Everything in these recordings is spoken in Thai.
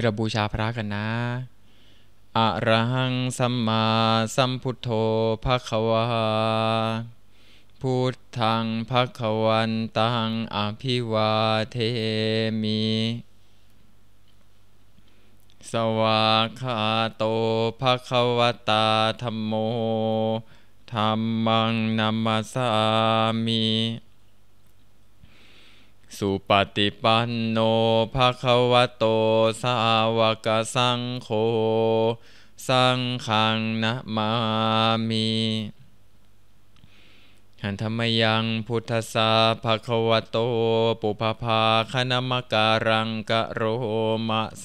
ที่เราบูชาพระกันนะ อระหังสัมมาสัมพุทโธ ภะคะวะพุทธัง ภะคะวันตังอภิวาเทมิ สวากขาโต ภะคะวตาธรรมโมธรรมังนัมมาสามีสุปฏิปันโนภะคะวะโต สาวกสังโฆสังขังนะมามีหันธรรมยังพุทธสาภะคะวะโตปุพพาคณมการังกะโรมะเส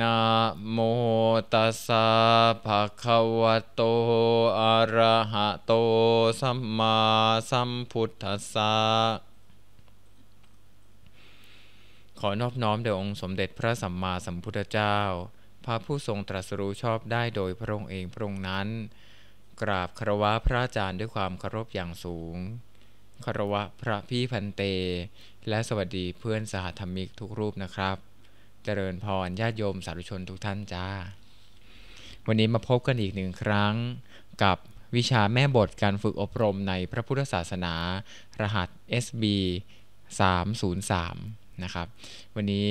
นะโมตัสสะภะคะวะโตอะระหะโตสัมมาสัมพุทธัสสะขอนอบน้อมแด่องค์สมเด็จพระสัมมาสัมพุทธเจ้า พระผู้ทรงตรัสรู้ชอบได้โดยพระองค์เองพระองค์นั้น กราบคารวะพระอาจารย์ด้วยความเคารพอย่างสูงคารวะพระพี่พันเตและสวัสดีเพื่อนสหธรรมิกทุกรูปนะครับเจริญพร ญาติโยม สาธุชน ทุกท่าน จ้า วันนี้มาพบกันอีกหนึ่งครั้งกับวิชาแม่บทการฝึกอบรมในพระพุทธศาสนารหัส SB 303นะครับ วันนี้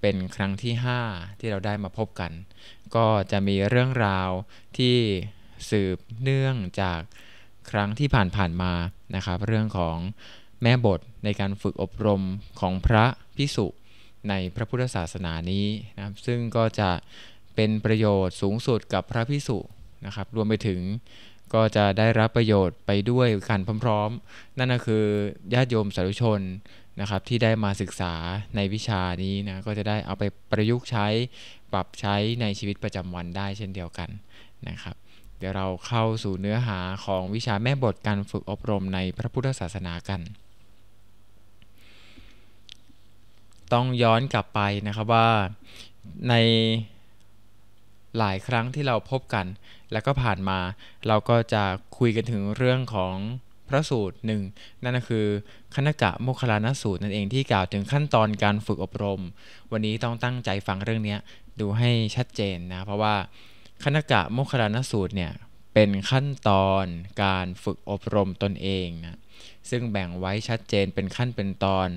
เป็นครั้งที่5ที่เราได้มาพบกัน ก็จะมีเรื่องราวที่สืบเนื่องจากครั้งที่ผ่านๆมา นะครับ เรื่องของแม่บทในการฝึกอบรมของพระพิสุในพระพุทธศาสนานี้นะครับซึ่งก็จะเป็นประโยชน์สูงสุดกับพระพิสุนะครับ รวมไปถึงก็จะได้รับประโยชน์ไปด้วยกันพร้อมๆ นั่นก็คือญาติโยมสาธุชนนะครับที่ได้มาศึกษาในวิชานี้นะก็จะได้เอาไปประยุกต์ใช้ ปรับใช้ในชีวิตประจำวันได้เช่นเดียวกันนะครับ เดี๋ยวเราเข้าสู่เนื้อหาของวิชาแม่บทการฝึกอบรมในพระพุทธศาสนากันต้องย้อนกลับไปนะครับว่าในหลายครั้งที่เราพบกันแล้วก็ผ่านมาเราก็จะคุยกันถึงเรื่องของพระสูตรหนึ่งนั่นก็คือคณกะโมคลานสูตรนั่นเองที่กล่าวถึงขั้นตอนการฝึกอบรม วันนี้ต้องตั้งใจฟังเรื่องนี้ดูให้ชัดเจนนะเพราะว่าคณกะโมคลานสูตรเนี่ยเป็นขั้นตอนการฝึกอบรมตนเองนะซึ่งแบ่งไว้ชัดเจนเป็นขั้นเป็นตอน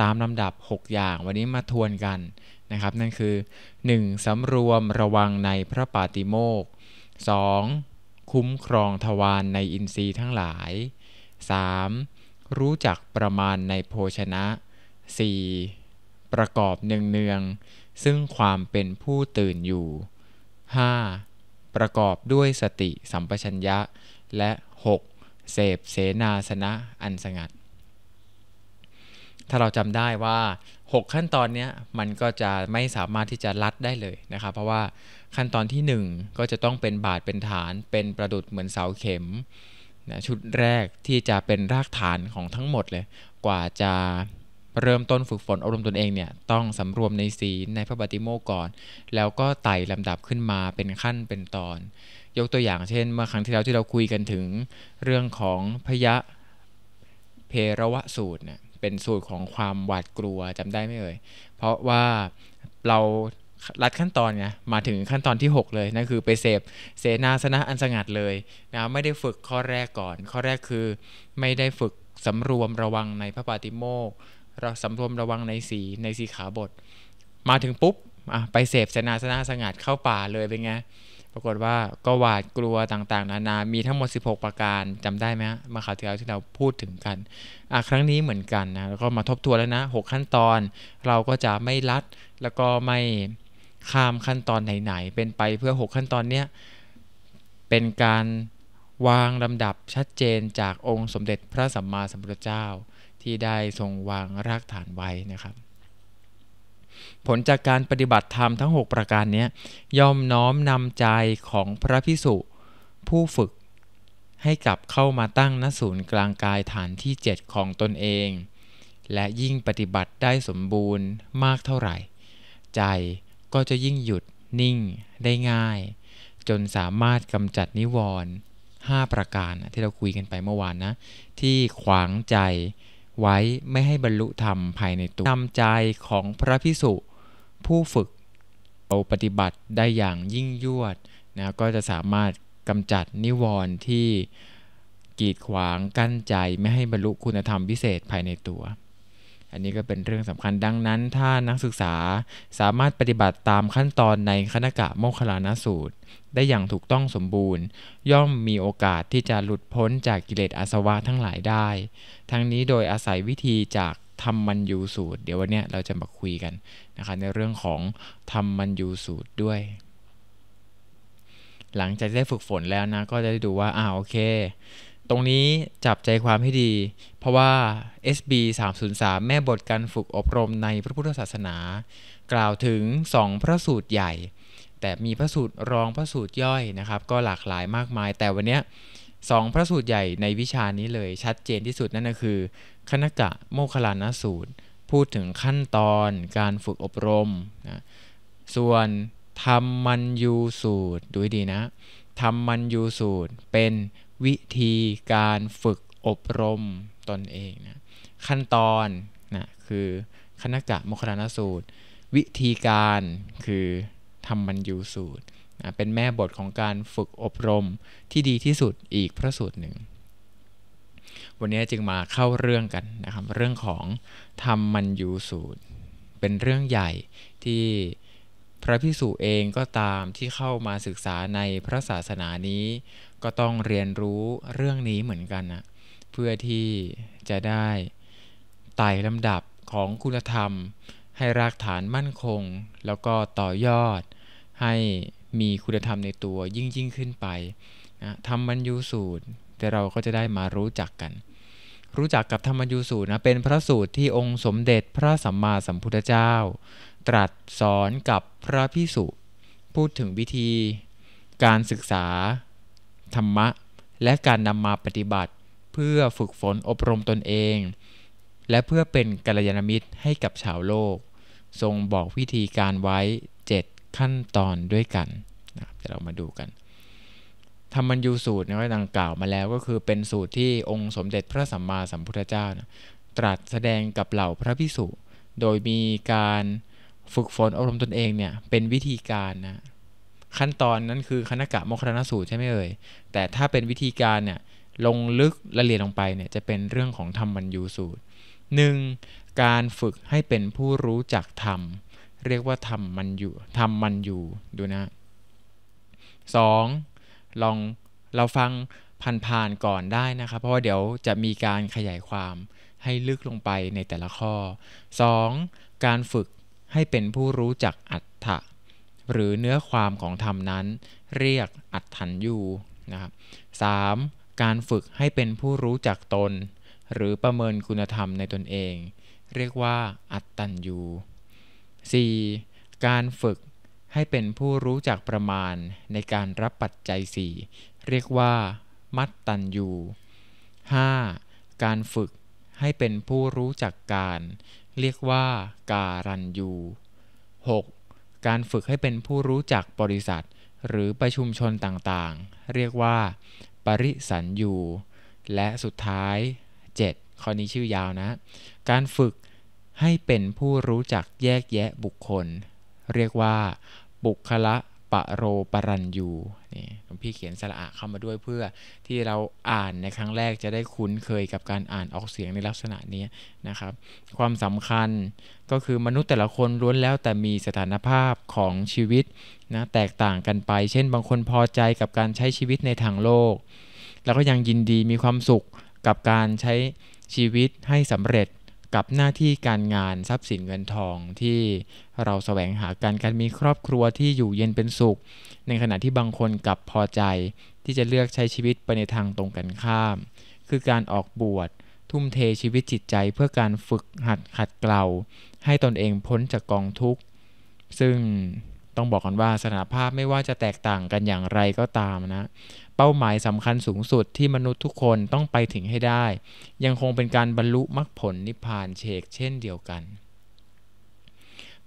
ตามลำดับ 6 อย่างวันนี้มาทวนกันนะครับนั่นคือ 1. สำรวมระวังในพระปาติโมก 2. คุ้มครองทวารในอินทรีย์ทั้งหลาย 3. รู้จักประมาณในโภชนะ 4. ประกอบเนืองๆซึ่งความเป็นผู้ตื่นอยู่ 5. ประกอบด้วยสติสัมปชัญญะและ6เสพเสนาสนะอันสงัด ถ้าเราจำได้ว่า 6 ขั้นตอนนี้มันก็จะไม่สามารถที่จะลัดได้เลยนะครับเพราะว่าขั้นตอนที่1ก็จะต้องเป็นบาดเป็นฐานเป็นประดุดเหมือนเสาเข็มนะชุดแรกที่จะเป็นรากฐานของทั้งหมดเลยกว่าจะเริ่มต้นฝึกฝนอบรมตนเองเนี่ยต้องสำรวมในศีลในพระบัติโมก่อน แล้วก็ไต่ลำดับขึ้นมาเป็นขั้นเป็นตอนยกตัวอย่างเช่นเมื่อครั้งที่แล้วที่เราคุยกันถึงเรื่องของพยะเพรวะสูตรเนี่ยเป็นสูตรของความหวาดกลัวจำได้ไหมเอ่ยเพราะว่าเราลัดขั้นตอนไงมาถึงขั้นตอนที่ 6 เลยนั่นคือไปเสพเสนาสนะอันสงัดเลยนะไม่ได้ฝึกข้อแรกก่อน ข้อแรกคือไม่ได้ฝึกสำรวมระวังในพระปาติโมกเราสำรวมระวังในสีในสีขาบท มาถึงปุ๊บอ่ะไปเสพเสนาสนะสงัดเข้าป่าเลยเป็นไงปรากฏว่าก็หวาดกลัวต่างๆนานา มีทั้งหมด 16 ประการจำได้ไหมฮะมาข่าวที่แล้วที่เราพูดถึงกัน อ่ครั้งนี้เหมือนกันนะ แล้วก็มาทบทวนแล้วนะ 6 ขั้นตอน เราก็จะไม่ลัด แล้วก็ไม่ข้ามขั้นตอนไหนๆ เป็นไปเพื่อ 6 ขั้นตอนเนี้ยเป็นการวางลำดับชัดเจนจากองค์สมเด็จพระสัมมาสัมพุทธเจ้าที่ได้ทรงวางรากฐานไว้นะครับผลจากการปฏิบัติธรรมทั้ง 6 ประการนี้ย่อมน้อมนำใจของพระพิสุผู้ฝึกให้กลับเข้ามาตั้งณศูนย์กลางกายฐานที่ 7 ของตนเอง และยิ่งปฏิบัติได้สมบูรณ์มากเท่าไหร่ ใจก็จะยิ่งหยุดนิ่งได้ง่าย จนสามารถกำจัดนิวรณ์5ประการที่เราคุยกันไปเมื่อวานนะที่ขวางใจไว้ไม่ให้บรรลุธรรมภายในตัวนำใจของพระพิสุผู้ฝึกเราปฏิบัติได้อย่างยิ่งยวดนะก็จะสามารถกำจัดนิวรณ์ที่กีดขวางกั้นใจไม่ให้บรรลุคุณธรรมพิเศษภายในตัว อันนี้ก็เป็นเรื่องสำคัญดังนั้น ถ้านักศึกษาสามารถปฏิบัติตามขั้นตอนในคณกะโมคลานสูตร ได้อย่างถูกต้องสมบูรณ์ ย่อมมีโอกาสที่จะหลุดพ้นจากกิเลสอาสวะทั้งหลายได้ ทั้งนี้โดยอาศัยวิธีจากทำมันยูสูตร เดี๋ยววันนี้เราจะมาคุยกัน นะคะในเรื่องของทำมันยูสูตรด้วย หลังจากได้ฝึกฝนแล้วนะก็จะได้ ดูว่าอ้าวโอเค ตรงนี้จับใจความให้ดี เพราะว่า SB 303 แม่บทการฝึกอบรมในพระพุทธศาสนา กล่าวถึง 2 พระสูตรใหญ่ แต่มีพระสูตรรองพระสูตรย่อยนะครับ ก็หลากหลายมากมายแต่วันนี้สองพระสูตรใหญ่ในวิชานี้เลยชัดเจนที่สุดนั่นก็คือคณกะโมคลานาสูตร พูดถึงขั้นตอนการฝึกอบรมนะส่วนธรรมมันยูสูตร ดูดีนะธรรมมันยูสูตรเป็นวิธีการฝึกอบรมตนเองนะขั้นตอนนะคือคณกะโมคลานาสูตร วิธีการคือธรรมมันยูสูตรนะเป็นแม่บทของการฝึกอบรมที่ดีที่สุดอีกพระสูตรหนึ่งวันนี้จึงมาเข้าเรื่องกันนะครับเรื่องของธรรมมันยูสูตร เป็นเรื่องใหญ่ที่พระพิสุเองก็ตามที่เข้ามาศึกษาในพระศาสนานี้ ก็ต้องเรียนรู้เรื่องนี้เหมือนกันนะเพื่อที่จะได้ไต่ลำดับของคุณธรรม ให้รากฐานมั่นคง แล้วก็ต่อยอดให้มีคุณธรรมในตัวยิ่งยิ่งขึ้นไปนะทำมันยูสูตร แต่เราก็จะได้มารู้จักกันรู้จักกับธรรมยูสูตรนะเป็นพระสูตรที่องค์สมเด็จพระสัมมาสัมพุทธเจ้า ตรัสสอนกับพระพิสุพูดถึงวิธี การศึกษาธรรมะและการนำมาปฏิบัติเพื่อฝึกฝนอบรมตนเอง และเพื่อเป็นกัลยาณมิตรให้กับชาวโลก ทรงบอกวิธีการไว้ 7 ขั้นตอนด้วยกันนะเดี๋ยวเรามาดูกันรรมัญยูสูตรเนี่ยดังกล่าวมาแล้วก็คือเป็นสูตรที่องค์สมเด็จพระสัมมาสัมพุทธเจ้านะตรัสแสดงกับเหล่าพระพิสุโดยมีการฝึกฝนอบรมตนเองเนี่ยเป็นวิธีการนะขั้นตอนนั้นคือคณกะมมคณสูตรใช่ไหมเอ่ยแต่ถ้าเป็นวิธีการเนี่ยลงลึกละเอียดลงไปเนี่ยจะเป็นเรื่องของธรรมัญยูสูตร 1. การฝึกให้เป็นผู้รู้จักธรรม เรียกว่าธรรมมันอยู่ธรรมมันอยู่ดูนะ 2. ลองเราฟังผ่านๆก่อนได้นะครับ เพราะว่าเดี๋ยวจะมีการขยายความให้ลึกลงไปในแต่ละข้อ 2. การฝึกให้เป็นผู้รู้จักอัตถะหรือเนื้อความของธรรมนั้น เรียกอัตถันยูนะครับ 3. การฝึกให้เป็นผู้รู้จักตนหรือประเมินคุณธรรมในตนเองเรียกว่าอัตตันยู 4. การฝึกให้เป็นผู้รู้จักประมาณในการรับปัจจัยสี่เรียกว่ามัตตัญยู 5. การฝึกให้เป็นผู้รู้จักการ เรียกว่าการันยู 6. การฝึกให้เป็นผู้รู้จักบริษัท หรือประชุมชนต่างๆ เรียกว่าปริสันยูและสุดท้าย7ข้อนี้ชื่อยาวนะ การฝึกให้เป็นผู้รู้จักแยกแยะบุคคลเรียกว่าบุคละปะโรปรันยูนี่หลวงพี่เขียนสระอะเข้ามาด้วยเพื่อที่เราอ่านในครั้งแรกจะได้คุ้นเคยกับการอ่านออกเสียงในลักษณะนี้นะครับความสำคัญก็คือมนุษย์แต่ละคนล้วนแล้วแต่มีสถานภาพของชีวิตนะแตกต่างกันไป เช่นบางคนพอใจกับการใช้ชีวิตในทางโลก แล้วก็ยังยินดีมีความสุขกับการใช้ชีวิตให้สำเร็จกับหน้าที่การงานทรัพย์สินเงินทองที่เราแสวงหากันการมีครอบครัวที่อยู่เย็นเป็นสุข ในขณะที่บางคนกลับพอใจที่จะเลือกใช้ชีวิตไปในทางตรงกันข้าม คือการออกบวชทุ่มเทชีวิตจิตใจเพื่อการฝึกหัดขัดเกลาให้ตนเองพ้นจากกองทุกข์ ซึ่งต้องบอกกันว่าสถานภาพไม่ว่าจะแตกต่างกันอย่างไรก็ตามนะ เป้าหมายสำคัญสูงสุดที่มนุษย์ทุกคนต้องไปถึงให้ได้ ยังคงเป็นการบรรลุมรรคผลนิพพานเชกเช่นเดียวกัน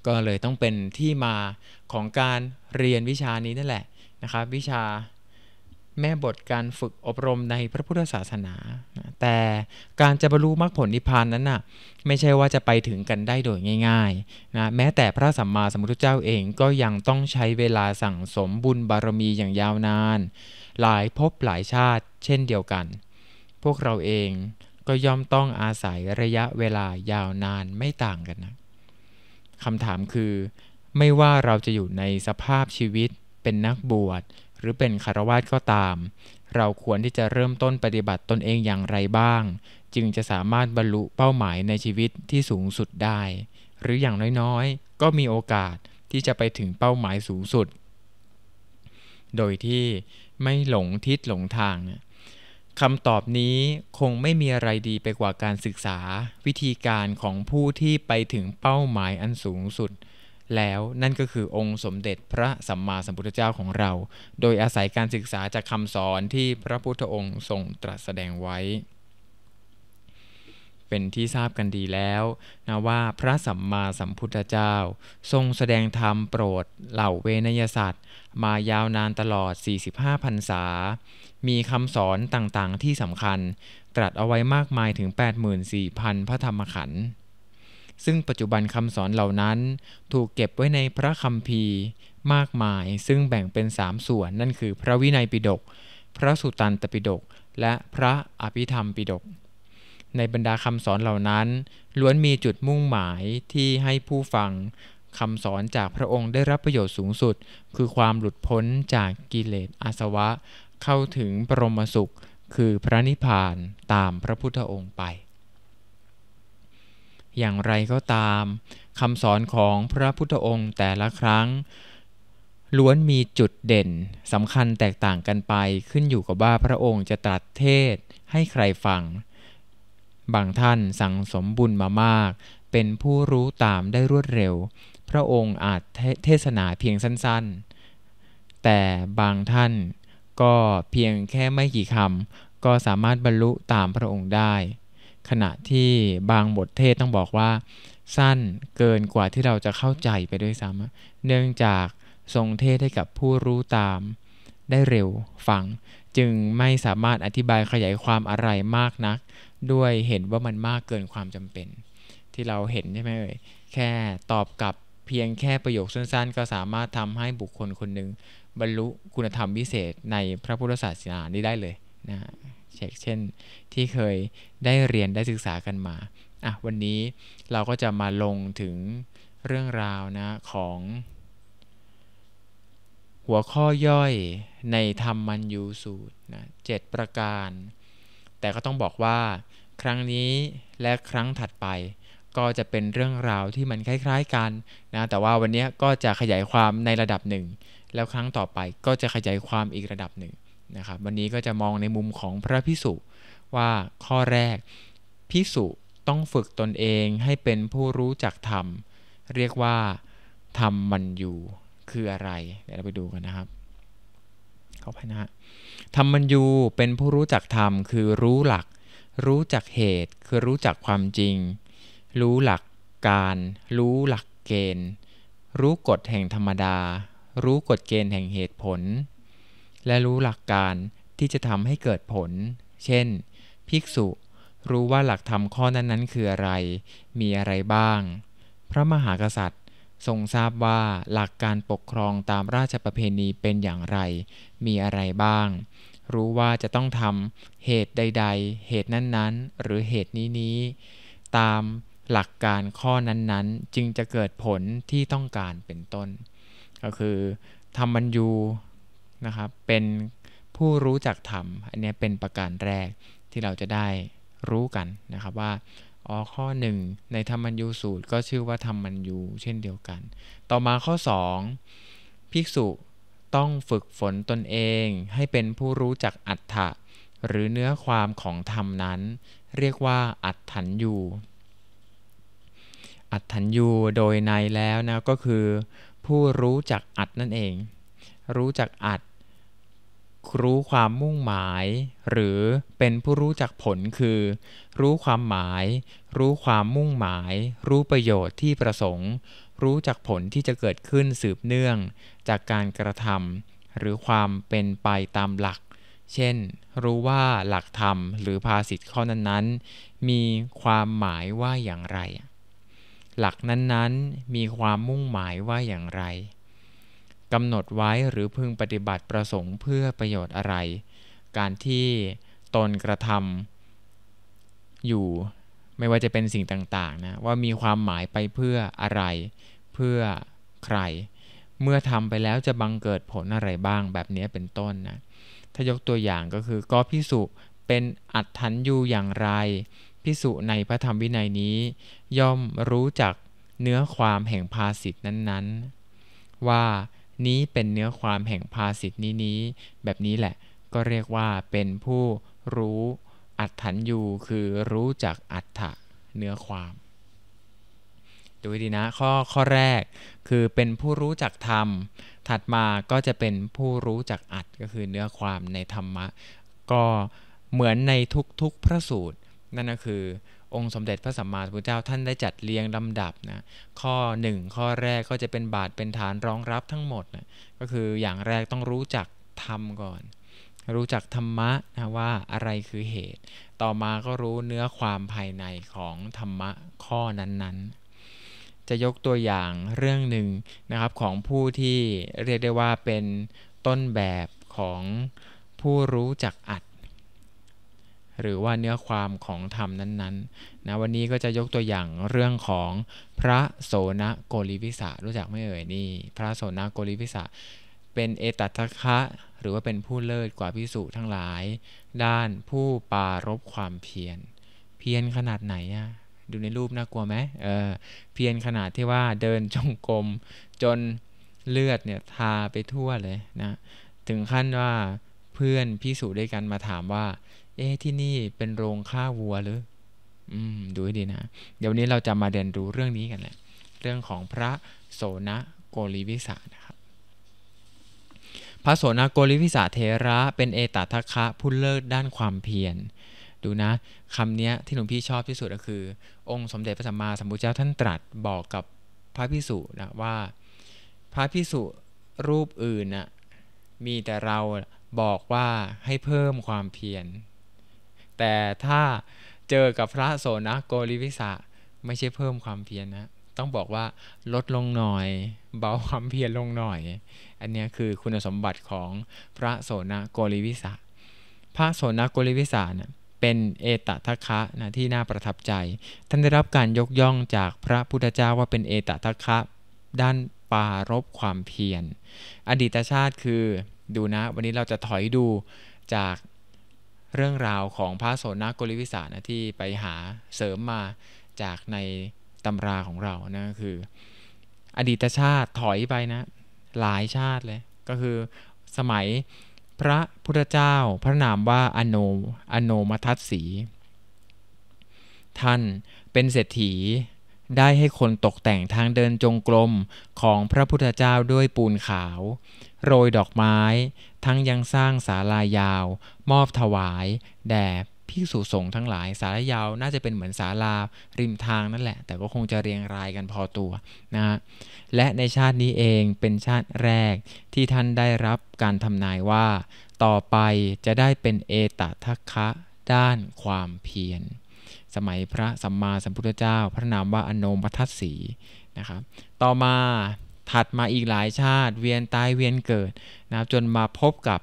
ก็เลยต้องเป็นที่มาของการเรียนวิชานี้นั่นแหละนะครับวิชาแม่บทการฝึกอบรมในพระพุทธศาสนา แต่การจะบรรลุมรรคผลนิพพานนั้นน่ะไม่ใช่ว่าจะไปถึงกันได้โดยง่ายๆนะ แม้แต่พระสัมมาสัมพุทธเจ้าเองก็ยังต้องใช้เวลาสั่งสมบุญบารมีอย่างยาวนาน หลายภพหลายชาติเช่นเดียวกัน พวกเราเองก็ย่อมต้องอาศัยระยะเวลายาวนานไม่ต่างกันนะคำถามคือไม่ว่าเราจะอยู่ในสภาพชีวิตเป็นนักบวชหรือเป็นคารวาสก็ตาม เราควรที่จะเริ่มต้นปฏิบัติตนเองอย่างไรบ้าง จึงจะสามารถบรรลุเป้าหมายในชีวิตที่สูงสุดได้ หรืออย่างน้อยๆ ก็มีโอกาสที่จะไปถึงเป้าหมายสูงสุด โดยที่ไม่หลงทิศหลงทางคำตอบนี้คงไม่มีอะไรดีไปกว่าการศึกษา วิธีการของผู้ที่ไปถึงเป้าหมายอันสูงสุดแล้วนั่นก็คือองค์สมเด็จพระสัมมาสัมพุทธเจ้าของเรา โดยอาศัยการศึกษาจากคำสอนที่พระพุทธองค์ทรงตรัสแสดงไว้ เป็นที่ทราบกันดีแล้วนะว่าพระสัมมาสัมพุทธเจ้า ทรงแสดงธรรมโปรดเหล่าเวนยสัตว์ มายาวนานตลอด 45พรรษา มีคำสอนต่างๆที่สำคัญตรัสเอาไว้มากมายถึง 84,000 พระธรรมขันธ์ซึ่งปัจจุบันคำสอนเหล่านั้น ถูกเก็บไว้ในพระคัมภีร์มากมายซึ่งแบ่งเป็นสามส่วน นั่นคือพระวินัยปิฎกพระสุตันตปิฎกและพระอภิธรรมปิฎกในบรรดาคำสอนเหล่านั้น ล้วนมีจุดมุ่งหมายที่ให้ผู้ฟังคำสอนจากพระองค์ได้รับประโยชน์สูงสุด คือความหลุดพ้นจากกิเลสอาสวะเข้าถึงปรมสุข คือพระนิพพานตามพระพุทธองค์ไปอย่างไรก็ตามคำสอนของพระพุทธองค์แต่ละครั้งล้วนมีจุดเด่นสำคัญแตกต่างกันไปขึ้นอยู่กับว่าพระองค์จะตรัสเทศให้ใครฟัง บางท่านสั่งสมบุญมามาก เป็นผู้รู้ตามได้รวดเร็ว พระองค์อาจเทศนาเพียงสั้นๆ แต่บางท่านก็เพียงแค่ไม่กี่คำก็สามารถบรรลุตามพระองค์ได้ขณะที่บางบทเทศต้องบอกว่าสั้นเกินกว่าที่เราจะเข้าใจไปด้วยซ้ำเนื่องจากทรงเทศให้กับผู้รู้ตามได้เร็วฟัง จึงไม่สามารถอธิบายขยายความอะไรมากนัก ด้วยเห็นว่ามันมากเกินความจำเป็น ที่เราเห็นใช่ไหมเอ่ยแค่ตอบกลับเพียงแค่ประโยคสั้น ๆ ก็สามารถทำให้บุคคลคนหนึ่งบรรลุคุณธรรมพิเศษในพระพุทธศาสนาได้เลยนะะทคเช่นที่เคยได้เรียนได้ศึกษากันมา อ่ะ วันนี้เราก็จะมาลงถึงเรื่องราวนะของ หัวข้อย่อยในธรรมมัญยูสูตรนะเประการ แต่ก็ต้องบอกว่า ครั้งนี้และครั้งถัดไป ก็จะเป็นเรื่องราวที่มันคล้ายๆกันนะแต่ว่าวันนี้ก็จะขยายความในระดับหนึ่งแล้วครั้งต่อไปก็จะขยายความอีกระดับหนึ่งนะครับวันนี้ก็จะมองในมุมของพระพิสุว่าข้อแรกพิสุต้องฝึกตนเองให้เป็นผู้รู้จักธรรม เรียกว่าธรรมมันอยู่คืออะไรเดี๋ยวเราไปดูกันนะครับเขไพนะธรรมมันยูเป็นผู้รู้จักธรรมคือ รู้หลัก รู้จักเหตุคือรู้จักความจริง รู้หลักการ รู้หลักเกณฑ์ รู้กฎแห่งธรรมดา รู้กฎเกณฑ์แห่งเหตุผลและรู้หลักการที่จะทำให้เกิดผล เช่น ภิกษุ รู้ว่าหลักธรรมข้อนั้นๆ คืออะไร มีอะไรบ้าง พระมหากษัตริย์ทรงทราบว่าหลักการปกครองตามราชประเพณีเป็นอย่างไร มีอะไรบ้าง รู้ว่าจะต้องทำเหตุใดๆ เหตุนั้นๆ หรือเหตุนี้ๆตามหลักการข้อนั้นๆ จึงจะเกิดผลที่ต้องการเป็นต้น ก็คือทำันอยูนะครับเป็นผู้รู้จักธรรมอันนี้เป็นประการแรกที่เราจะได้รู้กันนะครับว่า อ๋อข้อ 1 ในธรรมัญยูสูตร ก็ชื่อว่าธรรมัญยู เช่นเดียวกัน ต่อมาข้อ 2 ภิกษุต้องฝึกฝนตนเอง ให้เป็นผู้รู้จักอัฏฐะหรือเนื้อความของธรรมนั้น เรียกว่า อัฏฐัญยูอัฏฐัญยูโดยในแล้วนะ ก็คือ ผู้รู้จักอัดนั่นเอง รู้จักอัดรู้ความมุ่งหมาย หรือเป็นผู้รู้จักผลคือ รู้ความหมาย รู้ความมุ่งหมาย รู้ประโยชน์ที่ประสงค์ รู้จักผลที่จะเกิดขึ้นสืบเนื่องจากการกระทำหรือความเป็นไปตามหลัก เช่นรู้ว่าหลักธรรมหรือภาษิตข้อนั้นๆ มีความหมายว่าอย่างไร หลักนั้นๆมีความมุ่งหมายว่าอย่างไรกำหนดไว้หรือพึงปฏิบัติประสงค์เพื่อประโยชน์อะไร การที่ตนกระทำอยู่ไม่ว่าจะเป็นสิ่งต่างๆนะว่ามีความหมายไปเพื่ออะไร เพื่อใคร เมื่อทำไปแล้วจะบังเกิดผลอะไรบ้างแบบนี้เป็นต้นนะถ้ายกตัวอย่างก็คือ ก็พิสุเป็นอัตถันยูอย่างไร พิสุในพระธรรมวินัยนี้ ย่อมรู้จักเนื้อความแห่งภาสิทตนั้น ๆ ว่านี้เป็นเนื้อความแห่งภาสิที้นี้ แบบนี้แหละ ก็เรียกว่าเป็นผู้รู้อัตถันยูคือรู้จักอัตถะเนื้อความดูดีนะข้อข้อแรกคือเป็นผู้รู้จักธรรม ถัดมาก็จะเป็นผู้รู้จักอัดก็คือเนื้อความในธรรมะ ก็เหมือนในทุกๆพระสูตรนั่นก็คือองค์สมเด็จพระสัมมาสัมพุทธเจ้าท่านได้จัดเรียงลำดับนะข้อ 1 ข้อแรกก็จะเป็นบาทเป็นฐานรองรับทั้งหมดนะก็คืออย่างแรกต้องรู้จักธรรมก่อน รู้จักธรรมะนะว่าอะไรคือเหตุ ต่อมาก็รู้เนื้อความภายในของธรรมะข้อนั้นๆ จะยกตัวอย่างเรื่องหนึ่งนะครับของผู้ที่เรียกได้ว่าเป็นต้นแบบของผู้รู้จักอัดหรือว่าเนื้อความของธรรมนั้นๆนะวันนี้ก็จะยกตัวอย่างเรื่องของพระโสนโกริพิสะรู้จักไหมเอ่ยนี่ พระโสนโกริพิสะเป็นเอตัทคะหรือว่าเป็นผู้เลิศกว่าพิสุทั้งหลาย ด้านผู้ปารบความเพียรเพียรขนาดไหนอะดูในรูปน่ากลัวไหมเออเพียรขนาดที่ว่าเดินจงกรมจนเลือดเนี่ยทาไปทั่วเลยนะ ถึงขั้นว่าเพื่อนพิสุด้วยกันมาถามว่าเอ๊ที่นี่เป็นโรงฆ่าวัวหรือ อืมดูให้ดีนะ เดี๋ยวนี้เราจะมาเรียนรู้เรื่องนี้กันแหละ เรื่องของพระโสนโกริวิสานะครับ พระโสนโกริวิสาเทระเป็นเอตทัคคะผู้เลิศด้านความเพียร ดูนะคำนี้ที่หลวงพี่ชอบที่สุดก็คือ องค์สมเด็จพระสัมมาสัมพุทธเจ้าท่านตรัสบอกกับพระพิสุนะว่า พระพิสุรูปอื่นนะมีแต่เราบอกว่าให้เพิ่มความเพียรแต่ถ้าเจอกับพระโสนะโกริวิสะไม่ใช่เพิ่มความเพียรนะต้องบอกว่าลดลงหน่อยเบาความเพียรลงหน่อย อันนี้คือคุณสมบัติของพระโสนะโกริวิสะพระโสนะโกริวิสะเนี่ยเป็นเอตตะคะนะที่น่าประทับใจ ท่านได้รับการยกย่องจากพระพุทธเจ้าว่าเป็นเอตตะคะ ด้านปารบความเพียรอดีตชาติคือดูนะวันนี้เราจะถอยดูจากเรื่องราวของพระโสนโกรลิวิสานะที่ไปหาเสริมมาจากในตำราของเรานะคือ อดีตชาติถอยไปนะ หลายชาติเลย ก็คือสมัยพระพุทธเจ้าพระนามว่า อโนอโนมทัตสี ท่านเป็นเศรษฐีได้ให้คนตกแต่งทางเดินจงกรมของพระพุทธเจ้าด้วยปูนขาวโรยดอกไม้ ทั้งยังสร้างศาลายาว มอบถวาย แด่ภิกษุสงฆ์ทั้งหลาย ศาลายาวน่าจะเป็นเหมือนศาลาริมทางนั่นแหละ แต่ก็คงจะเรียงรายกันพอตัวนะฮะ และในชาตินี้เองเป็นชาติแรกที่ท่านได้รับการทำนายว่า ต่อไปจะได้เป็นเอตทัคคะด้านความเพียร สมัยพระสัมมาสัมพุทธเจ้า พระนามว่าอนโนมัทสีนะครับ ต่อมาถัดมาอีกหลายชาติเวียนตายเวียนเกิดนะครับจนมาพบกับ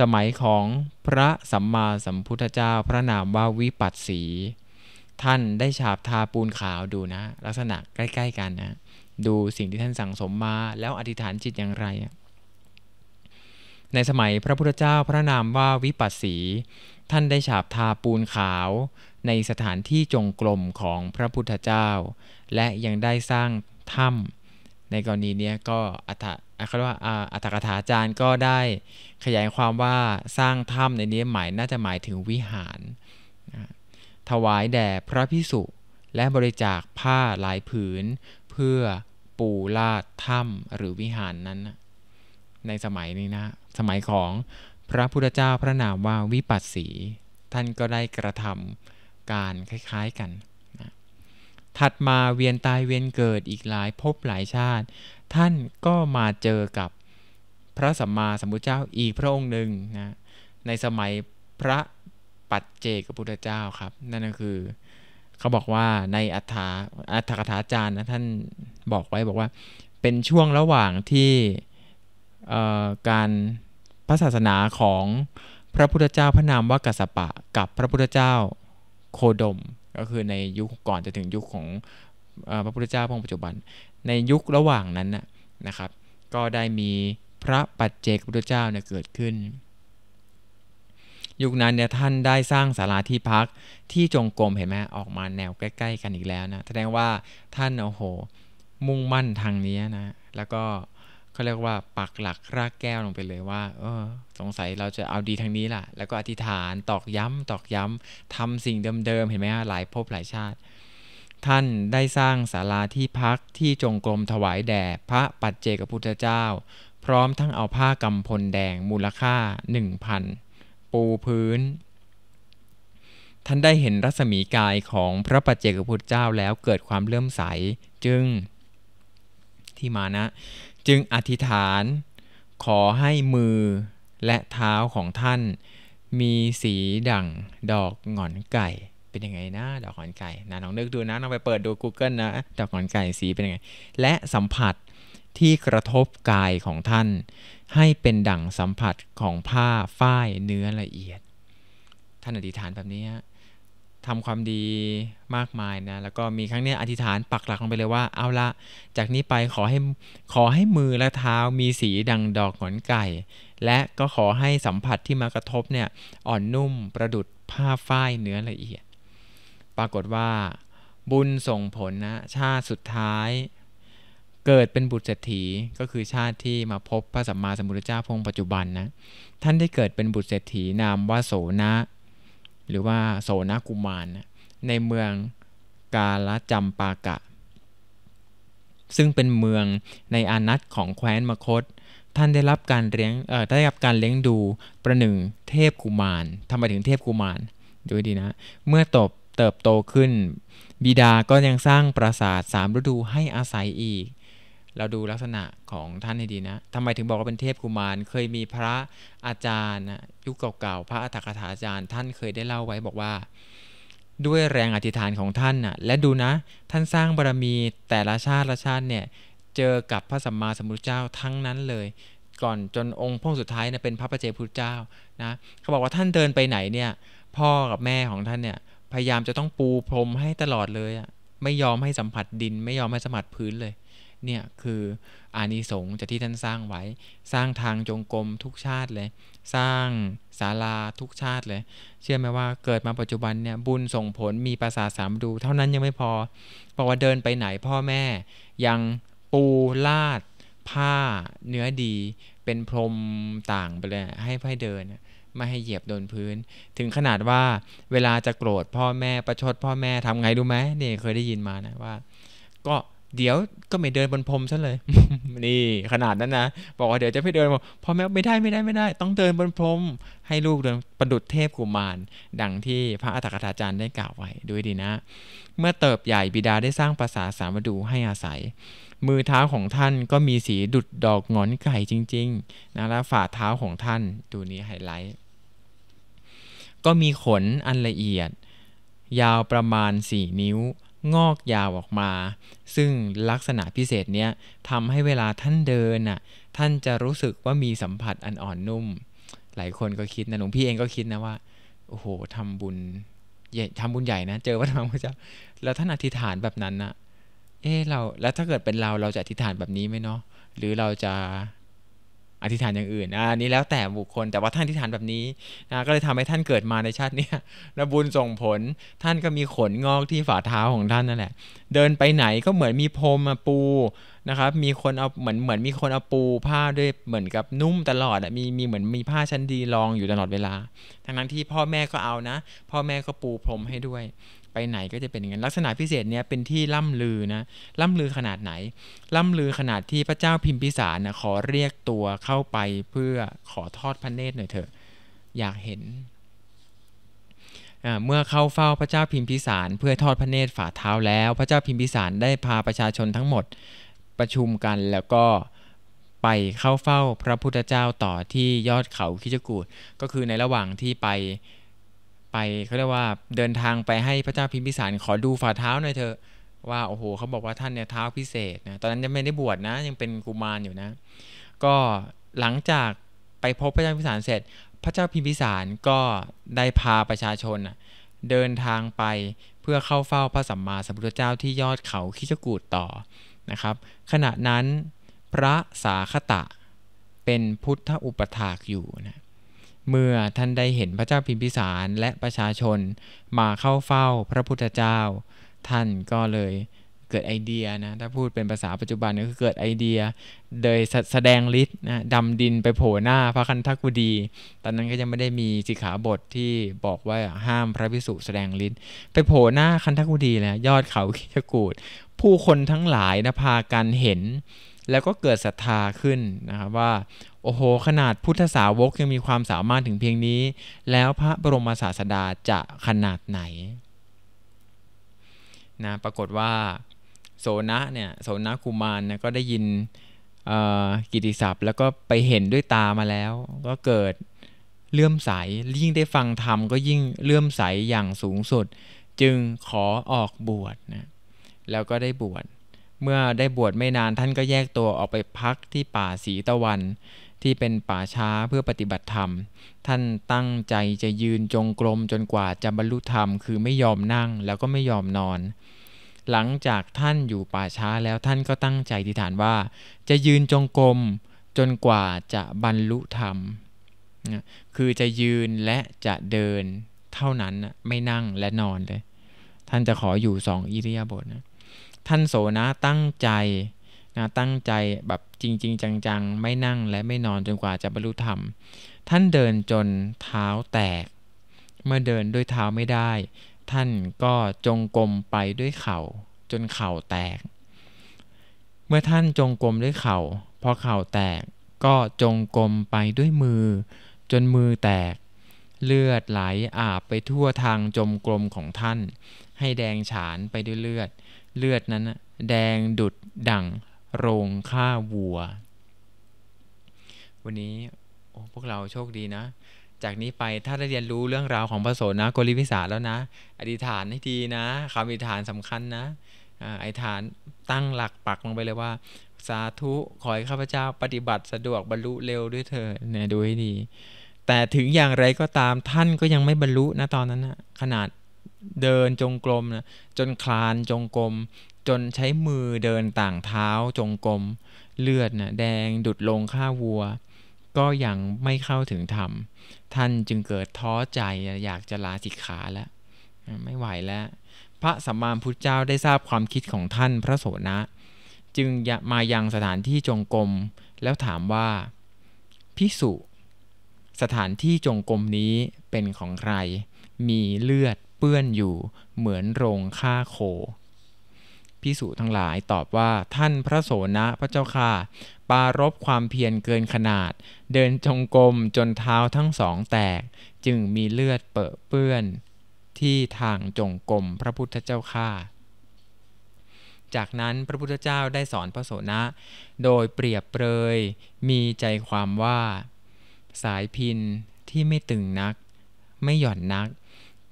สมัยของพระสัมมาสัมพุทธเจ้า พระนามว่าวิปัสสี ท่านได้ฉาบทาปูนขาวดูนะลักษณะใกล้ ๆกันนะดูสิ่งที่ท่านสั่งสมมาแล้วอธิษฐานจิตอย่างไร ในสมัยพระพุทธเจ้าพระนามว่าวิปัสสี ท่านได้ฉาบทาปูนขาวในสถานที่จงกรมของพระพุทธเจ้า และยังได้สร้างถ้ำในกรณีนี้ก็อัฐเขาเรียกว่าอัตกถาจารย์ก็ได้ขยายความว่าสร้างถ้ำในนี้หมายน่าจะหมายถึงวิหาร ถวายแด่พระพิสุและบริจาคผ้าหลายผืน เพื่อปูลาดถ้ำหรือวิหารนั้นในสมัยนี้นะ สมัยของพระพุทธเจ้าพระนามว่าวิปัสสี ท่านก็ได้กระทำการคล้าย ๆกันถัดมาเวียนตายเวียนเกิดอีกหลายภพหลายชาติ ท่านก็มาเจอกับพระสัมมาสัมพุทธเจ้าอีกพระองค์หนึ่งนะในสมัยพระปัจเจกพุทธเจ้าครับ นั่นก็คือเขาบอกว่าใน อัฏฐาอัฏฐกถาจารย์นะท่านบอกไว้บอกว่าเป็นช่วงระหว่างที่การพระศาสนาของพระพุทธเจ้าพระนามว่ากัสปะกับพระพุทธเจ้าโคดมก็คือในยุคก่อนจะถึงยุคของพระพุทธเจ้าพระองค์ปัจจุบัน ในยุคระหว่างนั้นนะครับ ก็ได้มีพระปัจเจกพุทธเจ้าเนี่ยเกิดขึ้น ยุคนั้นเนี่ยท่านได้สร้างศาลาที่พักที่จงกรมเห็นไหมออกมาแนวใกล้ ๆกันอีกแล้วนะ แสดงว่าท่านโอ้โหมุ่งมั่นทางนี้นะ แล้วก็เขาเรียกว่าปักหลักรากแก้วลงไปเลยว่า เออ สงสัยเราจะเอาดีทางนี้ล่ะ แล้วก็อธิษฐานตอกย้ำตอกย้ำทำสิ่งเดิมๆเห็นไหมฮะหลายภพหลายชาติ ท่านได้สร้างศาลาที่พักที่จงกรมถวายแด่พระปัจเจกพุทธเจ้า พร้อมทั้งเอาผ้ากำพลแดงมูลค่าหนึ่งพันปูพื้น ท่านได้เห็นรัศมีกายของพระปัจเจกพุทธเจ้าแล้วเกิดความเลื่อมใสจึง ที่มานะจึงอธิษฐานขอให้มือและเท้าของท่านมีสีดั่งดอกหงอนไก่เป็นยังไงนะดอกหอนไก่นะลองนึกดูนะลองไปเปิดดู Google นะ ดอกหอนไก่สีเป็นยังไงและสัมผัสที่กระทบกายของท่าน ให้เป็นดั่งสัมผัสของผ้าฝ้ายเนื้อละเอียด ท่านอธิษฐานแบบนี้ทำความดีมากมายนะ แล้วก็มีครั้งนี้อธิษฐานปักหลักลงไปเลยว่า เอาละ จากนี้ไปขอให้ ขอให้มือและเท้ามีสีดังดอกหงอนไก่ และก็ขอให้สัมผัสที่มากระทบเนี่ย อ่อนนุ่มประดุดผ้าฝ้ายเนื้อละเอียด ปรากฏว่าบุญส่งผลนะ ชาติสุดท้าย เกิดเป็นบุตรเศรษฐี ก็คือชาติที่มาพบพระสัมมาสัมพุทธเจ้าพงปัจจุบันนะท่านได้เกิดเป็นบุตรเศรษฐีนามว่าโสนะหรือว่าโสนกุมารในเมืองกาลจัมปากะ ซึ่งเป็นเมืองในอานัตของแคว้นมคต ท่านได้รับการเลี้ยงเอ่อได้รับการเลี้ยงดูประหนึ่งเทพกุมารทำไมถึงเทพกุมารดูดีนะ เมื่อตบเติบโตขึ้น บิดาก็ยังสร้างปราสาทสามฤดูให้อาศัยอีกเราดูลักษณะของท่านให้ดีนะ ทำไมถึงบอกว่าเป็นเทพกุมาร เคยมีพระอาจารย์ยุคเก่าๆ พระอัฏฐกถาอาจารย์ท่านเคยได้เล่าไว้บอกว่า ด้วยแรงอธิษฐานของท่านน่ะ และดูนะ ท่านสร้างบารรมีแต่ละชาติละชาติเนี่ยเจอกับพระสัมมาสัมพุทธเจ้าทั้งนั้นเลย ก่อนจนองค์พอสุดท้ายเนี่ยเป็นพระปเจพุทธเจ้านะ เขาบอกว่าท่านเดินไปไหนเนี่ย พ่อกับแม่ของท่านเนี่ยพยายามจะต้องปูพรมให้ตลอดเลยอะไม่ยอมให้สัมผัสดิน ไม่ยอมให้สัมผัสพื้นเลยเนี่ย คือ อานิสงส์จาก ที่ท่านสร้างไว้สร้างทางจงกรมทุกชาติเลย สร้างศาลาทุกชาติเลย เชื่อไหมว่าเกิดมาปัจจุบันเนี่ยบุญส่งผลมีภาษาสามดู เท่านั้นยังไม่พอบอกว่าเดินไปไหนพ่อแม่ยัง ปู ลาด ผ้า เนื้อดี เป็นพรมต่าง ไป เลย ให้ให้เดินไม่ให้เหยียบโดนพื้น ถึงขนาดว่าเวลาจะโกรธพ่อแม่ประชด พ่อแม่ทำไงรู้ไหมเนี่ยเคยได้ยินมานะว่าก็เดี๋ยวก็ไม่เดินบนพรมซะเลยนี่ขนาดนั้นนะ บอกว่าเดี๋ยวจะไม่เดินพ่อแม่ไม่ได้ไม่ได้ไม่ได้ ต้องเดินบนพรมให้ลูกเดินประดุดเทพกุมาร ดังที่พระอัฏฐกถาจารย์ได้กล่าวไว้ด้วยดีนะ เมื่อเติบใหญ่บิดาได้สร้างปราสาทสามดูให้อาศัย มือเท้าของท่านก็มีสีดุดดอกงอนไก่จริง ๆ นะและฝ่าเท้าของท่านดูนี้ไฮไลท์ก็มีขนอันละเอียดยาวประมาณ4นิ้วงอกยาวออกมา ซึ่งลักษณะพิเศษเนี้ยทำให้เวลาท่านเดินน่ะ ท่านจะรู้สึกว่ามีสัมผัสออนอ่อนนุ่ม หลายคนก็คิดนะหลวงพี่เองก็คิดนะว่าโอ้โหทำบุญใหญ่ทำบุญใหญ่นะเจอพระธรรมพระเจ้าแล้วท่านอธิษฐานแบบนั้นนะเออเราแล้วถ้าเกิดเป็นเราเราจะอธิษฐานแบบนี้ไหมเนาะหรือเราจะอธิษฐานอย่างอื่น อ่านี้แล้วแต่บุคคล แต่ว่าท่านอธิษฐานแบบนี้นะก็เลยทำให้ท่านเกิดมาในชาตินี้นะบุญส่งผล ท่านก็มีขนงอกที่ฝ่าเท้าของท่านนั่นแหละ เดินไปไหนก็เหมือนมีพรมปูนะครับ มีคนเอาเหมือนเหมือนมีคนเอาปูผ้าด้วย เหมือนกับนุ่มตลอดอ่ะมีมีเหมือนมีผ้าชั้นดีรองอยู่ตลอดเวลา ทั้งนั้นที่พ่อแม่ก็เอานะ พ่อแม่ก็ปูพรมให้ด้วยไปไหนก็จะเป็นอย่างนั้นลักษณะพิเศษเนี้ยเป็นที่ล่ำลือนะ ล่ำลือขนาดไหน ล่ำลือขนาดที่พระเจ้าพิมพิสารนะขอเรียกตัวเข้าไปเพื่อขอทอดพระเนตรหน่อยเถอะ อยากเห็นเมื่อเข้าเฝ้าพระเจ้าพิมพิสาร เพื่อทอดพระเนตรฝ่าเท้าแล้ว พระเจ้าพิมพิสารได้พาประชาชนทั้งหมดประชุมกันแล้วก็ไปเข้าเฝ้าพระพุทธเจ้าต่อที่ยอดเขาคิจกูดก็คือในระหว่างที่ไปไปเขาเรียกว่าเดินทางไปให้พระเจ้าพิมพิสารขอดูฝ่าเท้าหน่อยเถอะว่าโอ้โหเขาบอกว่าท่านเนี่ยเท้าพิเศษนะตอนนั้นยังไม่ได้บวชนะยังเป็นกุมารอยู่นะ ก็หลังจากไปพบพระเจ้าพิมพิสารเสร็จพระเจ้าพิมพิสารก็ได้พาประชาชนเดินทางไปเพื่อเข้าเฝ้าพระสัมมาสัมพุทธเจ้าที่ยอดเขาคิชกูดต่อนะครับ ขณะนั้นพระสาคตะเป็นพุทธอุปถากอยู่นะเมื่อท่านได้เห็นพระเจ้าพิมพิสาร และประชาชนมาเข้าเฝ้าพระพุทธเจ้า ท่านก็เลยเกิดไอเดียนะถ้าพูดเป็นภาษาปัจจุบันก็คือเกิดไอเดียโดยแสดงฤทธิ์นะดำดินไปโผล่หน้าพระคันธกุดีตอนนั้นก็ยังไม่ได้มีสิกขาบทที่บอกว่าห้ามพระพิสุแสดงฤทธิ์ไปโผล่หน้าคันธกุดีแล้วยอดเขาคีชกูดผู้คนทั้งหลายนะพากันเห็นแล้วก็เกิดศรัทธาขึ้นนะครับว่า โอ้โห ขนาดพุทธสาวก ยังมีความสามารถถึงเพียงนี้ แล้วพระบรมศาสดาจะขนาดไหนนะปรากฏว่าโสนะเนี่ยโสนะกุมารนะก็ได้ยินกิติศัพท์ แล้วก็ไปเห็นด้วยตามาแล้ว ก็เกิดเลื่อมใสยิ่งได้ฟังธรรม ก็ยิ่งเลื่อมใสอย่างสูงสุดจึงขอออกบวชนะแล้วก็ได้บวชเมื่อได้บวชไม่นานท่านก็แยกตัวออกไปพักที่ป่าศรีตะวัน ที่เป็นป่าช้าเพื่อปฏิบัติธรรม ท่านตั้งใจจะยืนจงกรมจนกว่าจะบรรลุธรรม คือไม่ยอมนั่งแล้วก็ไม่ยอมนอน หลังจากท่านอยู่ป่าช้าแล้วท่านก็ตั้งใจทิฏฐานว่า จะยืนจงกรมจนกว่าจะบรรลุธรรม คือจะยืนและจะเดินเท่านั้นไม่นั่งและนอนเลย ท่านจะขออยู่สองอิริยาบถนะท่านโสนะตั้งใจนะตั้งใจแบบจริงจริงจังๆ ไม่นั่งและไม่นอนจนกว่าจะบรรลุธรรม ท่านเดินจนเท้าแตก เมื่อเดินด้วยเท้าไม่ได้ ท่านก็จงกรมไปด้วยเขา่า จนเข่าแตก เมื่อท่านจงกรมด้วยเขา่าพอเข่าแตกก็จงกรมไปด้วยมือ จนมือแตก เลือดไหลอาบไปทั่วทางจมกลมของท่าน ให้แดงฉานไปด้วยเลือดเลือด นั้นแดงดุดดั่งโรงฆ่า วัว วันนี้พวกเราโชคดีนะ จากนี้ไปถ้าได้เรียนรู้เรื่องราวของพระโสดนะโกริพิสาแล้วนะอธิษฐานให้ ดี นะคำอธิษฐานสำคัญนะอธิษฐานตั้งหลักปักลงไปเลยว่า สาธุขอให้ข้าพเจ้าปฏิบัติสะดวกบรรลุเร็วด้วยเธอเนี่ยดูให้ดี แต่ถึงอย่างไรก็ตามท่านก็ยังไม่บรรลุนะตอนนั้นนะขนาดเดินจงกรมนะจนคลานจงกรมจนใช้มือเดินต่างเท้าจงกรมเลือดนะแดงดุดลงข้าวัว ก็ยังไม่เข้าถึงธรรม ท่านจึงเกิดท้อใจอยากจะลาสิกขาแล้วไม่ไหวแล้วพระสัมมาพุทธเจ้าได้ทราบความคิดของท่านพระโสนะจึงมายังสถานที่จงกรมแล้วถามว่าพิสุสถานที่จงกรมนี้เป็นของใคร มีเลือดเปื้อนอยู่เหมือนโรงฆ่าโค พิสุทั้งหลายตอบว่าท่านพระโสนะพระเจ้าค่ะ ปารบความเพียรเกินขนาดเดินจงกรมจนเท้าทั้งสองแตกจึงมีเลือดเปื้อนที่ทางจงกรมพระพุทธเจ้าค่า จากนั้นพระพุทธเจ้าได้สอนพระโสนะโดยเปรียบเปรยมีใจความว่า สายพินที่ไม่ตึงนัก ไม่หย่อนนัก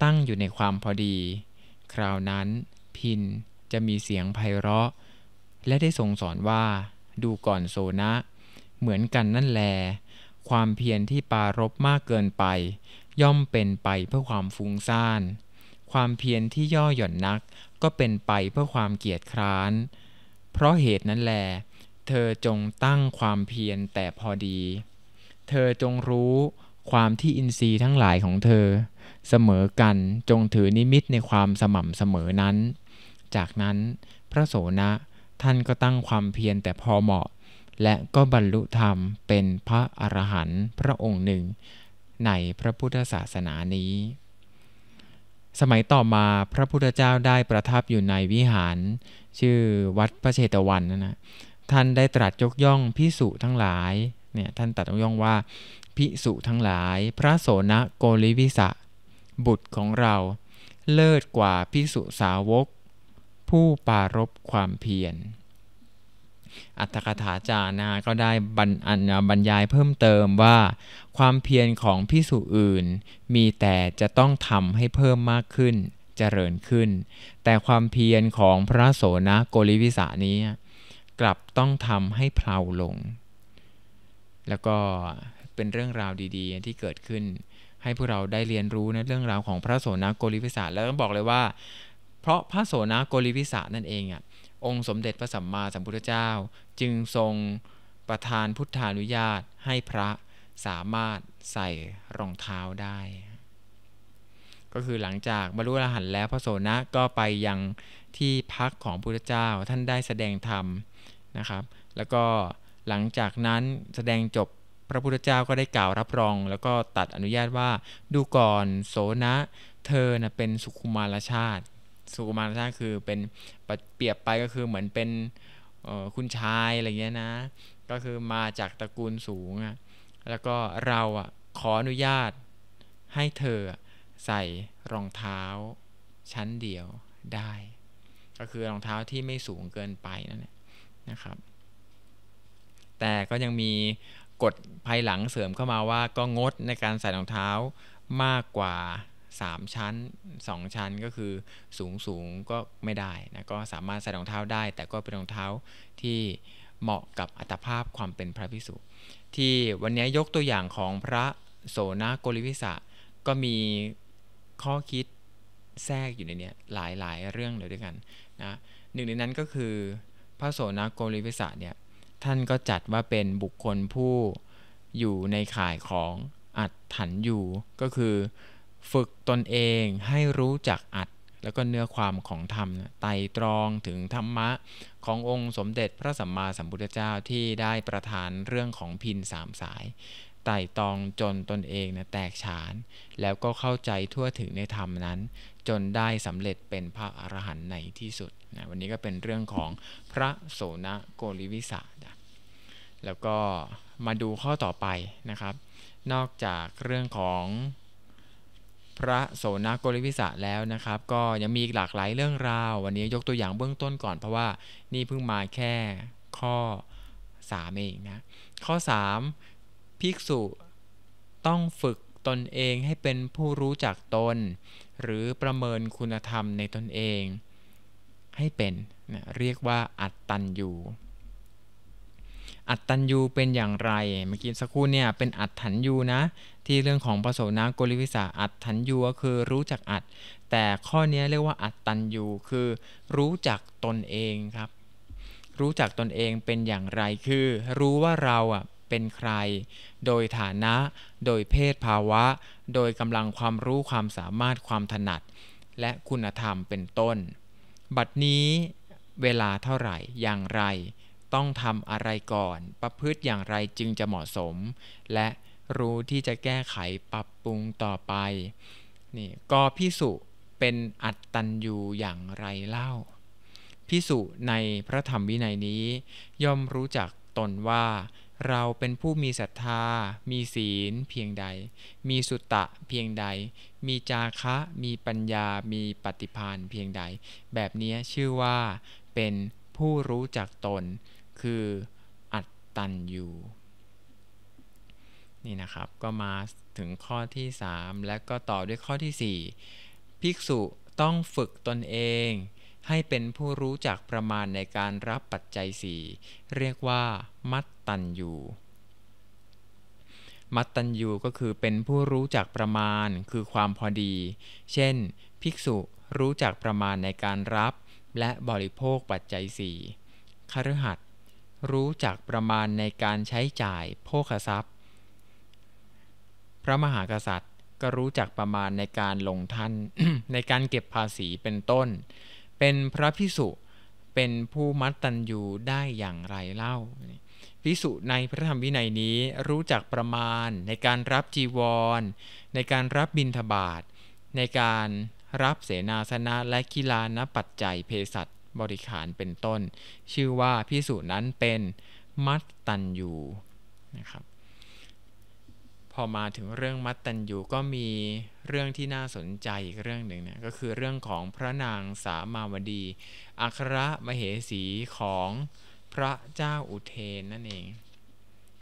ตั้งอยู่ในความพอดี คราวนั้นพินจะมีเสียงไพเราะ และได้ทรงสอนว่า ดูก่อนโซนะ เหมือนกันนั่นแล ความเพียรที่ปารบมากเกินไป ย่อมเป็นไปเพื่อความฟุ้งซ่านความเพียรที่ย่อหย่อนนักก็เป็นไปเพื่อความเกียจคร้าน เพราะเหตุนั้นแลเธอจงตั้งความเพียรแต่พอดี เธอจงรู้ความที่อินทรีย์ทั้งหลายของเธอเสมอกันจงถือนิมิตในความสม่ำเสมอนั้น จากนั้นพระโสนะท่านก็ตั้งความเพียรแต่พอเหมาะ และก็บรรลุธรรมเป็นพระอรหันต์พระองค์หนึ่ง ในพระพุทธศาสนานี้ สมัยต่อมาพระพุทธเจ้าได้ประทับอยู่ในวิหาร ชื่อวัดพระเชตวันนะนะท่านได้ตรัสยกย่องพิสุทั้งหลายเนี่ยท่านตรัสยกย่องว่าภิกษุทั้งหลาย พระโสนโกลิวิสะ บุตรของเราเลิศกว่าภิกษุสาวก ผู้ปารบความเพียร อัตถกถาจานา ก็ได้บรรบรรยายเพิ่มเติมว่า ความเพียรของพิสุอื่นมีแต่จะต้องทำให้เพิ่มมากขึ้นจเจริญขึ้น แต่ความเพียรของ พระโสนโกลิวิสานี้ กลับต้องทำให้เพลาลง แล้วก็เป็นเรื่องราวดีๆ ที่เกิดขึ้นให้ พวก เราได้เรียนรู้นะเรื่องราวของพระโสนโกริพิสาแล้วต้องบอกเลยว่า เพราะพระโสนโกริพิสานั่นเอง อ่ะองค์สมเด็จพระสัมมาสัมพุทธเจ้าจึงทรงประทานพุทธานุญาตให้พระสามารถใส่รองเท้าได้ ก็คือหลังจากบรรลุอรหันต์แล้วพระโสนะก็ไปยังที่พักของพระพุทธเจ้าท่านได้แสดงธรรมนะครับ แล้วก็หลังจากนั้นแสดงจบพระพุทธเจ้าก็ได้กล่าวรับรอง แล้วก็ตัดอนุญาตว่าดูก่อนโสนะเธอนะเป็นสุขุมารชาติ สุขุมารชาติคือเป็นเปรียบไปก็คือเหมือนเป็นคุณชายอะไรเงี้ยนะ ก็คือมาจากตระกูลสูงอะแล้วก็เราอะขออนุญาตให้เธอใส่รองเท้าชั้นเดียวได้ ก็คือรองเท้าที่ไม่สูงเกินไปนั่นแหละนะครับ แต่ก็ยังมีกฎภายหลังเสริมเข้ามาว่าก็งดในการใส่รองเท้ามากกว่า 3 ชั้น 2 ชั้นก็คือสูงสูงก็ไม่ได้นะก็สามารถใส่รองเท้าได้ แต่ก็เป็นรองเท้าที่เหมาะกับอัตภาพความเป็นพระพิสุที่วันนี้ยกตัวอย่างของพระโสนโกริวิสะก็มีข้อคิดแทรกอยู่ในนี้หลายๆเรื่องเลยด้วยกันนะหนึ่งในนั้นก็คือพระโสนโกริวิสะเนี่ยท่านก็จัดว่าเป็นบุคคลผู้อยู่ในข่ายของอัดถันอยู่ก็คือฝึกตนเองให้รู้จักอัดแล้วก็เนื้อความของธรรมไต่ตรองถึงธรรมะ ขององค์สมเด็จพระสัมมาสัมพุทธเจ้าที่ได้ประทานเรื่องของพินสามสาย ไต่ตองจนตนเองนะแตกฉาน แล้วก็เข้าใจทั่วถึงในธรรมนั้น จนได้สำเร็จเป็นพระอรหันต์ในที่สุดนะวันนี้ก็เป็นเรื่องของพระโสนโกริวิสาแล้วก็มาดูข้อต่อไปนะครับ นอกจากเรื่องของพระโสนโกริวิสะแล้วนะครับ ก็ยังมีอีกหลากหลายเรื่องราว วันนี้ยกตัวอย่างเบื้องต้นก่อน เพราะว่านี่เพิ่งมาแค่ข้อ3เองนะ ข้อ 3 ภิกษุต้องฝึกตนเองให้เป็นผู้รู้จักตน หรือประเมินคุณธรรมในตนเอง ให้เป็นนะเรียกว่าอัตตันอยู่อัตตันยูเป็นอย่างไร เมื่อกี้สักครู่เนี่ยเป็นอัตถันยูนะ ที่เรื่องของปะสนาโกลิวิสาอัตถันยูก็คือรู้จักอัด แต่ข้อนี้เรียกว่าอัตตันยูคือ รู้จักตนเองครับ รู้จักตนเองเป็นอย่างไรคือ รู้ว่าเราอ่ะเป็นใคร โดยฐานะโดยเพศภาวะ โดยกำลังความรู้ความสามารถความถนัด และคุณธรรมเป็นต้น บัดนี้เวลาเท่าไหร่อย่างไรต้องทำอะไรก่อนประพฤติอย่างไรจึงจะเหมาะสม และรู้ที่จะแก้ไขปรับปรุงต่อไปนี่ก็พิสุเป็นอัตตันยูอย่างไรเล่าพิสุในพระธรรมวินัยนี้ย่อมรู้จักตนว่า เราเป็นผู้มีศรัทธา มีศีล เพียงใด มีสุตตะเพียงใด มีจาคะมีปัญญามีปฏิพานเพียงใด แบบนี้ชื่อว่าเป็นผู้รู้จักตนคืออัตตันยูนี่นะครับก็มาถึงข้อที่ 3 และก็ต่อด้วยข้อที่ 4 ภิกษุต้องฝึกตนเอง ให้เป็นผู้รู้จักประมาณในการรับปัจจัยสี่เรียกว่า มัตตันยูมัตตัญยูก็คือเป็นผู้รู้จักประมาณคือความพอดี เช่น ภิกษุรู้จักประมาณในการรับ และบริโภคปัจจัยสี่คฤหัสถรู้จักประมาณในการใช้จ่ายโภคทรัพย์ พระมหากษัตริย์ก็รู้จักประมาณในการลงทันในการเก็บภาษีเป็นต้น เป็นพระพิสุเป็นผู้มัตตัญญูได้อย่างไรเล่าพิสุในพระธรรมวินัยนี้รู้จักประมาณในการรับจีวร ในการรับบินทบาทในการรับเสนาสนะและกีฬานปัจจัยเภสัชบริขารเป็นต้น ชื่อว่าพิสูจนนั้นเป็นมัตตัญยูนะครับ พอมาถึงเรื่องมัตตัญยูก็มีเรื่องที่น่าสนใจอีกเรื่องหนึ่งนะก็คือเรื่องของพระนางสามาวดีอัครมเหสี ของพระเจ้าอุเทนนั่นเอง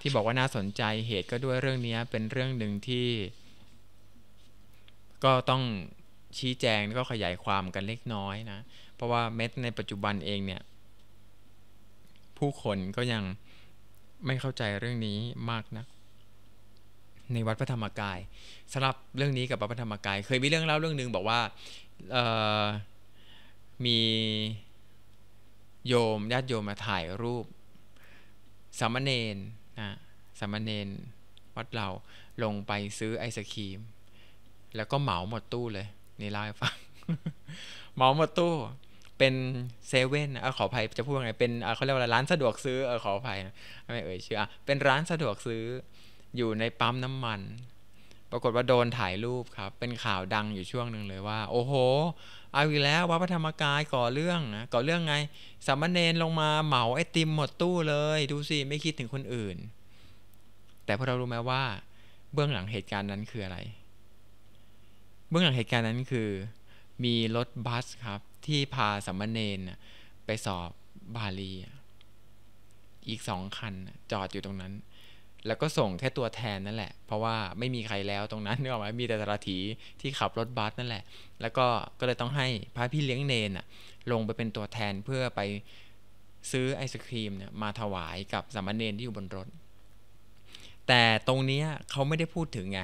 ที่บอกว่าน่าสนใจเหตุก็ด้วยเรื่องนี้เป็นเรื่องหนึ่งที่ ก็ต้องชี้แจงก็ขยายความกันเล็กน้อยนะเพราะว่าเม็ดในปัจจุบันเองเนี่ย ผู้คนก็ยังไม่เข้าใจเรื่องนี้มากนะัก ในวัดพระธรรมกายสำหรับเรื่องนี้กับวัดพระธรรมกาย เคยมีเรื่องเล่าเรื่องหนึ่งบอกว่ามีโยม ญาติโยมมาถ่ายรูปสามเณรนะสามเณรวัดเราลงไปซื้อไอศครีม แล้วก็เหมาหมดตู้เลยนี่เล่าให้ฟัง เหมาหมดตู้เป็นเซเว่นอขออภัยจะพูดว่าไง เป็นเขาเรียกว่าร้านสะดวกซื้อเออขออภัยไม่เอ่ยชื่อ เป็นร้านสะดวกซื้อ อยู่ในปั๊มน้ำมัน ปรากฏว่าโดนถ่ายรูปครับ เป็นข่าวดังอยู่ช่วงหนึ่งเลยว่าโอ้โหเอาอีกแล้ววัดพระธรรมกายก่อเรื่องนะก่อเรื่องไงสามเณรลงมาเหมาไอติมหมดตู้เลย ดูสิ ไม่คิดถึงคนอื่น แต่พวกเรารู้ไหมว่า เบื้องหลังเหตุการณ์นั้นคืออะไร เบื้องหลังเหตุการณ์นั้นคือ มีรถบัสครับที่พาสัมมาเนนไปสอบบาลี อีกสองคันจอดอยู่ตรงนั้น แล้วก็ส่งแค่ตัวแทนนั่นแหละ เพราะว่าไม่มีใครแล้วตรงนั้นนื่ออกามีแต่ตราถีที่ขับรถบัสนั่นแหละ แล้วก็ก็เลยต้องให้พระพี่เลี้ยงเนนลงไปเป็นตัวแทนเพื่อไปซื้อไอศครีมเนี่ยมาถวายกับสัมมาเนนที่อยู่บนรถ แต่ตรงนี้เขาไม่ได้พูดถึงไง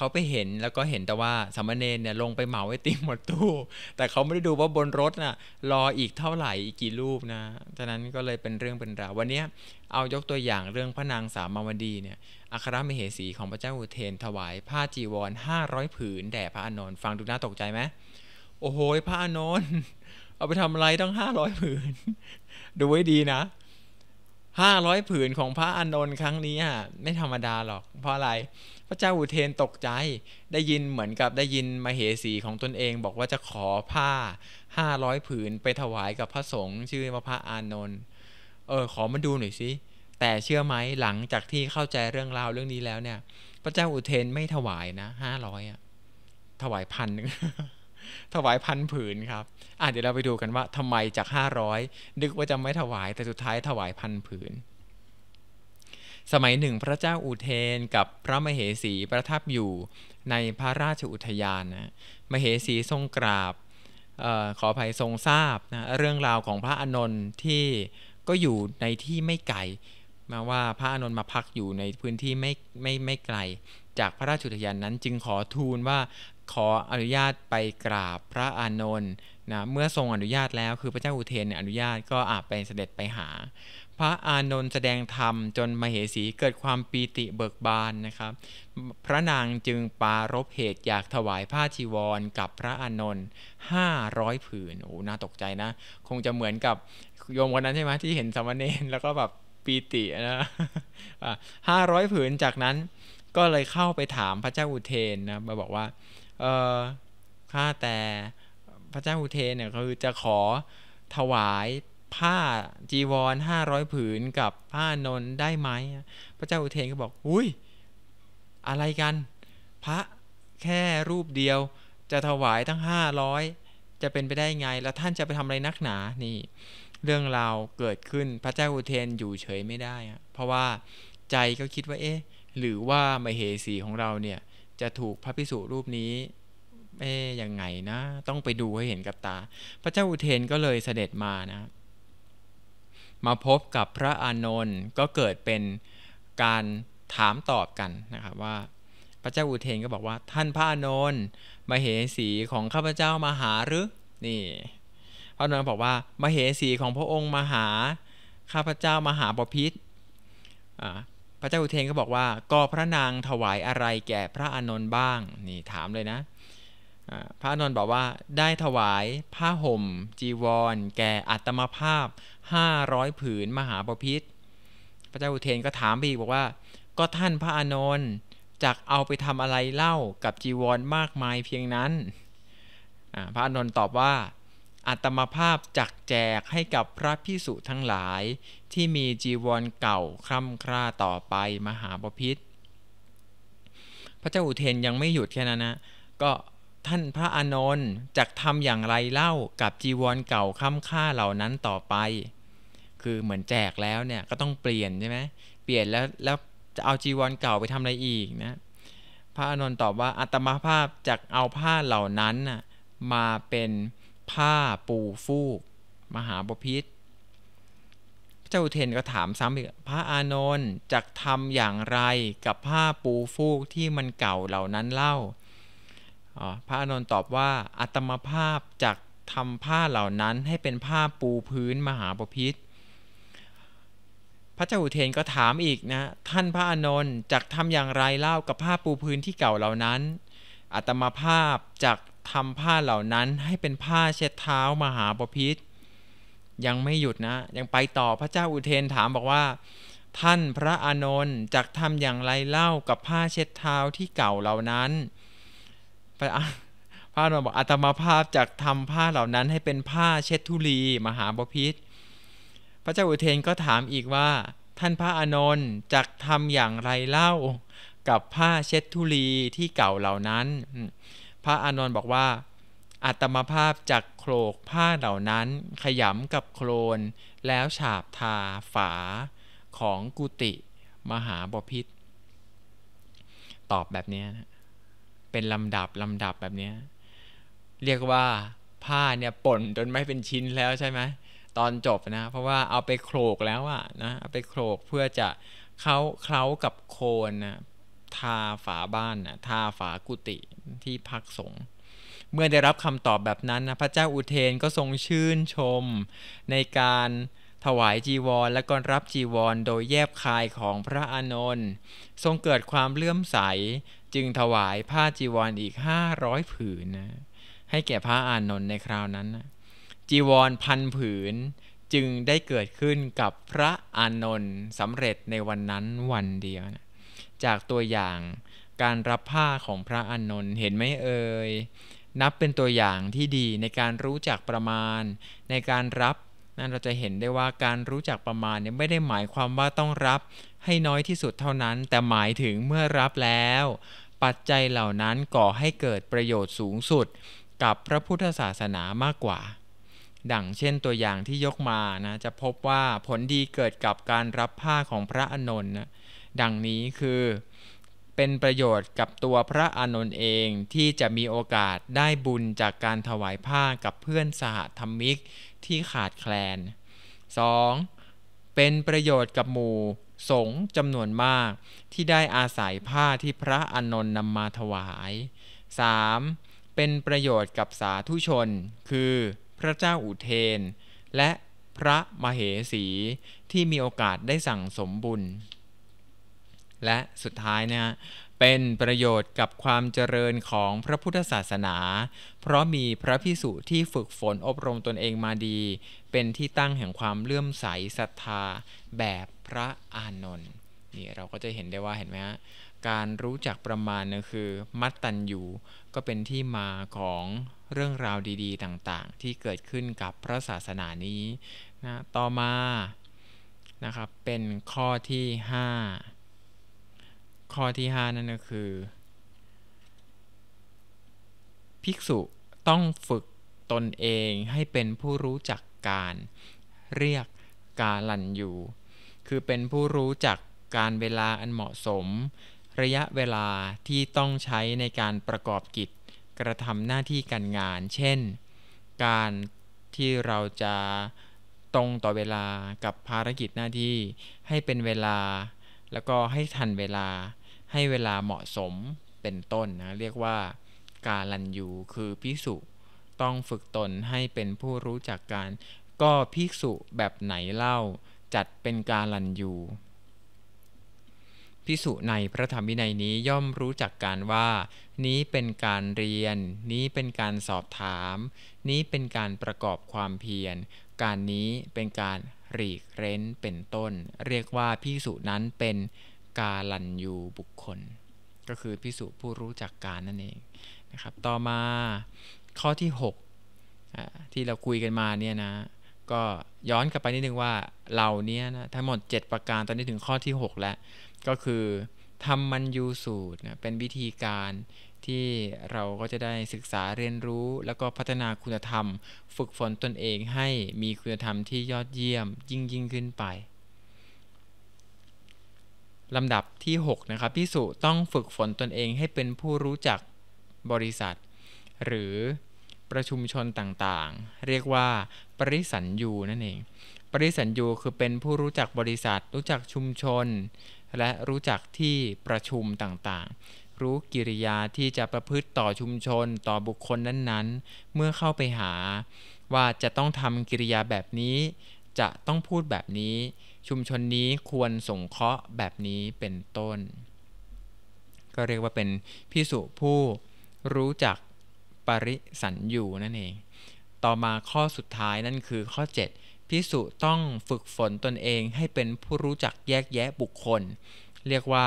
เขาไปเห็นแล้วก็เห็นแต่ว่าสามเณรเนี่ย ลงไปเหมาไอติมหมดตู้ แต่เขาไม่ได้ดูว่าบนรถน่ะรออีกเท่าไหร่อีกกี่รูปนะฉะนั้นก็เลยเป็นเรื่องเป็นราว วันนี้เอายกตัวอย่างเรื่องพระนางสามาวดีเนี่ย อัครมเหสีของพระเจ้าอุเทนถวาย ผ้าจีวรห้าร้อยผืน แด่พระอานนท์ฟังดูน่าตกใจไหมโอ้โหพระอานนท์เอาไปทำอะไรตั้งห้าร้อยผืน ดูไว้ดีนะห้าร้อยผืนของพระอานนท์ครั้งนี้ไม่ธรรมดาหรอกเพราะอะไรพระเจ้าอุเทนตกใจได้ยินเหมือนกับได้ยินมาเหสีของตนเอง บอกว่าจะขอผ้าห้าร้อยผืนไปถวายกับพระสงฆ์ชื่อว่าพระอานนท์เออ ขอมาดูหน่อยสิ แต่เชื่อไหมหลังจากที่เข้าใจเรื่องราวเรื่องนี้แล้วเนี่ย พระเจ้าอุเทนไม่ถวายนะห้าร้อยอะถวายพันหนึ่งถวายพันผืนครับอ่ะเดี๋ยว เราไปดูกันว่า ทำไมจากห้าร้อยนึกว่าจะไม่ถวายแต่สุดท้ายถวายพันผืนสมัยหนึ่งพระเจ้าอุเทนกับพระมเหสีประทับอยู่ในพระราชอุทยานนะ มเหสีทรงกราบออขออภัยทรงทราบนะเรื่องราวของพระอนนท์ที่ก็อยู่ในที่ไม่ไกลมาว่าพระอนนท์มาพักอยู่ในพื้นที่ไม่ไม่ไม่ไกล จากพระราชอุทยานนั้น จึงขอทูลว่าขออนุญาตไปกราบพระอานนท์นะเมื่อทรงอนุญาตแล้วคือพระเจ้าอุเทนอนุญาตก็อาบไปเสด็จไปหาพระอานนท์แสดงธรรมจนมเหสีเกิดความปีติเบิกบานนะครับ พระนางจึงปารบเหตุอยากถวายผ้าชีวรกับพระอานนท์ห้าร้อยผืน โอ้ น่าตกใจนะ คงจะเหมือนกับโยมวันนั้นใช่ไหมที่เห็นสมณเณรแล้วก็แบบปีตินะห้าร้อยผืนจากนั้นก็เลยเข้าไปถามพระเจ้าอุเทนนะมาบอกว่า เออข้าแต่พระเจ้าอุเทนเนี่ยคือจะขอถวายผ้า จีวรห้าร้อยผืนกับผ้านน ได้ไหมพระเจ้าอุเทนก็บอก อุ้ย อะไรกัน พระแค่รูปเดียวจะถวายทั้งห้าร้อยจะเป็นไปได้ไง แล้วท่านจะไปทำอะไรนักหนา นี่ เรื่องราวเกิดขึ้น พระเจ้าอุเทนอยู่เฉยไม่ได้เพราะว่าใจก็คิดว่า เอ๊ะ หรือว่ามเหสีของเราเนี่ย จะถูกพระพิสุรูปนี้เอ๊ยังไงนะ ต้องไปดูให้เห็นกับตา พระเจ้าอุเทนก็เลยเสด็จมานะมาพบกับพระอานนท์ก็เกิดเป็นการถามตอบกันนะครับ ว่าพระเจ้าอุเทนก็บอกว่าท่านพระอานนท์มาเหสีของข้าพเจ้ามาหาหรือนี่พระอนนท์บอกว่ามาเหสีของพระองค์มาหาข้าพเจ้ามาหาปพิษพระเจ้าอุเทนก็บอกว่าก็พระนางถวายอะไรแก่พระอานนท์บ้างนี่ถามเลยนะพระนนท์บอกว่าได้ถวายผ้าห่มจีวรแก่อัตมภาพ 500 ผืนมหาปพิธพระเจ้าอุเทนก็ถามไปอีกบอกว่า ก็ท่านพระอานนท์จักเอาไปทำอะไรเล่ากับจีวรมากมายเพียงนั้น พระอานนท์ตอบว่า อัตมภาพ จักแจกให้กับพระพิสุทั้งหลายที่มีจีวรเก่าคร่ำคร่าต่อไปมหาปพิธพระเจ้าอุเทนยังไม่หยุดแค่นั้นนะ ก็ท่านพระอานนท์จะททำอย่างไรเล่ากับจีวรเก่าค้ำค่าเหล่านั้นต่อไป คือเหมือนแจกแล้วเนี่ยก็ต้องเปลี่ยนใช่ไหม เปลี่ยนแล้ว แล้วจะเอาจีวรเก่าไปทำอะไรอีกนะ พระอานนท์ตอบว่าอัตมาภาพจะเอาผ้าเหล่านั้น มาเป็นผ้าปูฟูกมหาบพิษเจ้าเทนก็ถามซ้ำอีก พระอานนท์จะททำอย่างไรกับผ้าปูฟูกที่มันเก่าเหล่านั้นเล่าพระอานนท์ตอบว่าอัตมภาพจากทำผ้าเหล่านั้นให้เป็นผ้าปูพื้นมหาปพิธพระเจ้าอุเทนก็ถามอีกนะ ท่านพระอานนท์จักทำอย่างไรเล่ากับผ้าปูพื้นที่เก่าเหล่านั้นอัตมาภาพจักทำผ้าเหล่านั้นให้เป็นผ้าเช็ดเท้ามหาปพิธยังไม่หยุดนะ ยังไปต่อพระเจ้าอุเทนถามบอกว่า ท่านพระอานนท์จักทำอย่างไรเล่ากับผ้าเช็ดเท้าที่เก่าเหล่านั้นพระพระนรบอกอาตมาภาพจากทำผ้าเหล่านั้นให้เป็นผ้าเช็ดทุลีมหาบพิษพระเจ้าอุเทนก็ถามอีกว่าท่านพระอานนท์จักทำอย่างไรเล่ากับผ้าเช็ดทุลีที่เก่าเหล่านั้น พระอานนท์บอกว่าอาตมาภาพจากโคลกผ้าเหล่านั้นขยำกับโครนแล้วฉาบทาฝาของกุฏิมหาบพิษตอบแบบนี้นะเป็นลำดับ ลำดับแบบนี้เรียกว่าผ้าเนี่ย ป่นจนไม่เป็นชิ้นแล้วใช่ไหม ตอนจบนะ เพราะว่าเอาไปโขลกแล้วอะนะเอาไปโขลกเพื่อจะเขาเคล้ากับโคนนะทาฝาบ้านนะทาฝากุฏิที่พักสงฆ์เมื่อได้รับคำตอบแบบนั้นนะพระเจ้าอุเทนก็ทรงชื่นชมในการถวายจีวร และก็รับจีวร โดยแยบคายของพระอานนท์ทรงเกิดความเลื่อมใสจึงถวายผ้าจีวรออีกห้าร้อยผืนนะให้แก่พระอานนท์ในคราวนั้นนะจีวรพันผืนจึงได้เกิดขึ้นกับพระอานนท์สำเร็จในวันนั้นวันเดียวนะจากตัวอย่างการรับผ้าของพระอานนท์เห็นไหมเอ่ยนับเป็นตัวอย่างที่ดีในการรู้จักประมาณในการรับนั่นเราจะเห็นได้ว่าการรู้จักประมาณเนี่ยไม่ได้หมายความว่าต้องรับให้น้อยที่สุดเท่านั้น แต่หมายถึงเมื่อรับแล้ว ปัจจัยเหล่านั้นก่อให้เกิดประโยชน์สูงสุดกับพระพุทธศาสนามากกว่า ดังเช่นตัวอย่างที่ยกมานะจะพบว่าผลดีเกิดกับการรับผ้าของพระอานนท์นะดังนี้คือเป็นประโยชน์กับตัวพระอานนท์เองที่จะมีโอกาสได้บุญจากการถวายผ้ากับเพื่อนสหธรรมิกที่ขาดแคลน 2. เป็นประโยชน์กับหมู่สงฆ์จำนวนมากที่ได้อาศัยผ้าที่พระอนนท์นำมาถวาย 3. เป็นประโยชน์กับสาธุชน คือพระเจ้าอุเทน และพระมเหสี ที่มีโอกาสได้สั่งสมบุญ และสุดท้ายนะฮะเป็นประโยชน์กับความเจริญของพระพุทธศาสนา เพราะมีพระพิสุที่ฝึกฝนอบรมตนเองมาดี เป็นที่ตั้งแห่งความเลื่อมใสศรัทธาแบบพระอานนท์นี่เราก็จะเห็นได้ว่าเห็นไหมฮะการรู้จักประมาณนะคือมัตตัญยูก็เป็นที่มาของเรื่องราวดีๆ ต่างๆ ที่เกิดขึ้นกับพระศาสนานี้นะต่อมานะครับเป็นข้อที่ 5ข้อที่ 5 นั่นก็คือ ภิกษุต้องฝึกตนเองให้เป็นผู้รู้จักการ เรียกกาลันอยู่คือเป็นผู้รู้จักการเวลาอันเหมาะสม ระยะเวลาที่ต้องใช้ในการประกอบกิจกระทำหน้าที่การงาน เช่น การที่เราจะตรงต่อเวลากับภารกิจหน้าที่ ให้เป็นเวลาแล้วก็ให้ทันเวลาให้เวลาเหมาะสมเป็นต้นนะ เรียกว่าการลันยูคือพิสุต้องฝึกตนให้เป็นผู้รู้จักการ ก็พิสุแบบไหนเล่า จัดเป็นการลันยูพิสุในพระธรรมวินัยนี้ย่อมรู้จักการว่า นี้เป็นการเรียน นี้เป็นการสอบถาม นี้เป็นการประกอบความเพียร การนี้เป็นการหลีกเร้นเป็นต้น เรียกว่าพิสุนั้นเป็นกาลันยูบุคคล ก็คือพิสุผู้รู้จักการนั่นเองนะครับต่อมาข้อที่6ที่เราคุยกันมาเนี่ยนะก็ย้อนกลับไปนิดนึงว่าเราเนี้ยนะทั้งหมด 7 ประการตอนนี้ถึงข้อที่6แล้วก็คือทำมันยูสูตรนะเป็นวิธีการที่เราก็จะได้ศึกษาเรียนรู้ แล้วก็พัฒนาคุณธรรมฝึกฝนตนเองให้มีคุณธรรมที่ยอดเยี่ยมยิ่งยิ่งขึ้นไปลำดับที่ 6นะครับพิสุต้องฝึกฝนตนเองให้เป็นผู้รู้จักบริษัท หรือประชุมชนต่างๆ เรียกว่า ปริสันยูนั่นเองปริสันยูคือเป็นผู้รู้จักบริษัท รู้จักชุมชน และรู้จักที่ประชุมต่างๆ รู้กิริยาที่จะประพฤติต่อชุมชนต่อบุคคลนั้น ๆ เมื่อเข้าไปหา ว่าจะต้องทำกิริยาแบบนี้ จะต้องพูดแบบนี้ชุมชนนี้ควรสงเคราะห์แบบนี้เป็นต้น ก็เรียกว่าเป็นพิสุผู้รู้จักปริสันอยู่นั่นเอง ต่อมาข้อสุดท้ายนั่นคือข้อ 7 พิสุต้องฝึกฝนตนเองให้เป็นผู้รู้จักแยกแยะบุคคล เรียกว่า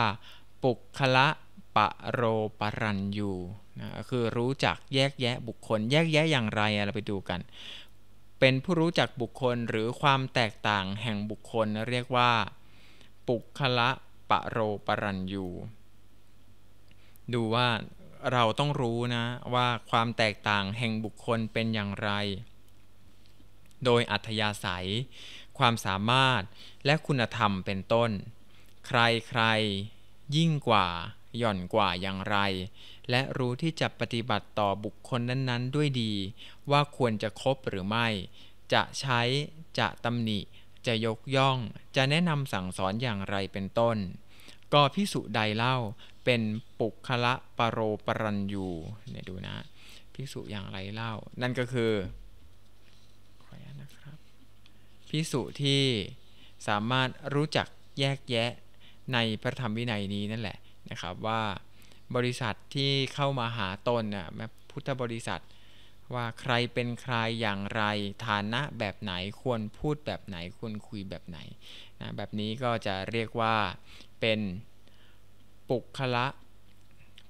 ปุคละปะโรปรันยูนะคือรู้จักแยกแยะบุคคลแยกแยะอย่างไรเราไปดูกันเป็นผู้รู้จักบุคคลหรือความแตกต่างแห่งบุคคลเรียกว่า ปุคละปะโรปรัญยูดูว่าเราต้องรู้นะว่าความแตกต่างแห่งบุคคลเป็นอย่างไร โดยอัธยาศัยความสามารถและคุณธรรมเป็นต้น ใครใครยิ่งกว่าหย่อนกว่าอย่างไรและรู้ที่จะปฏิบัติต่อบุคคลนั้น ๆ ด้วยดี ว่าควรจะคบหรือไม่ จะใช้ จะตำหนิ จะยกย่อง จะแนะนำสั่งสอนอย่างไรเป็นต้น ก็พิสุใดเล่า เป็นปุคละปรโรปรัญยู เนี่ยดูนะ พิสุอย่างไรเล่า นั่นก็คือขออนุญาตนะครับพิสุที่สามารถรู้จักแยกแยะในพระธรรมวินัยนี้นั่นแหละนะครับว่าบริษัทที่เข้ามาหาตนน่ะพุทธบริษัท ว่าใครเป็นใครอย่างไรฐานะแบบไหนควรพูดแบบไหน ควรคุยแบบไหนนะแบบนี้ก็จะเรียกว่าเป็นปุคละ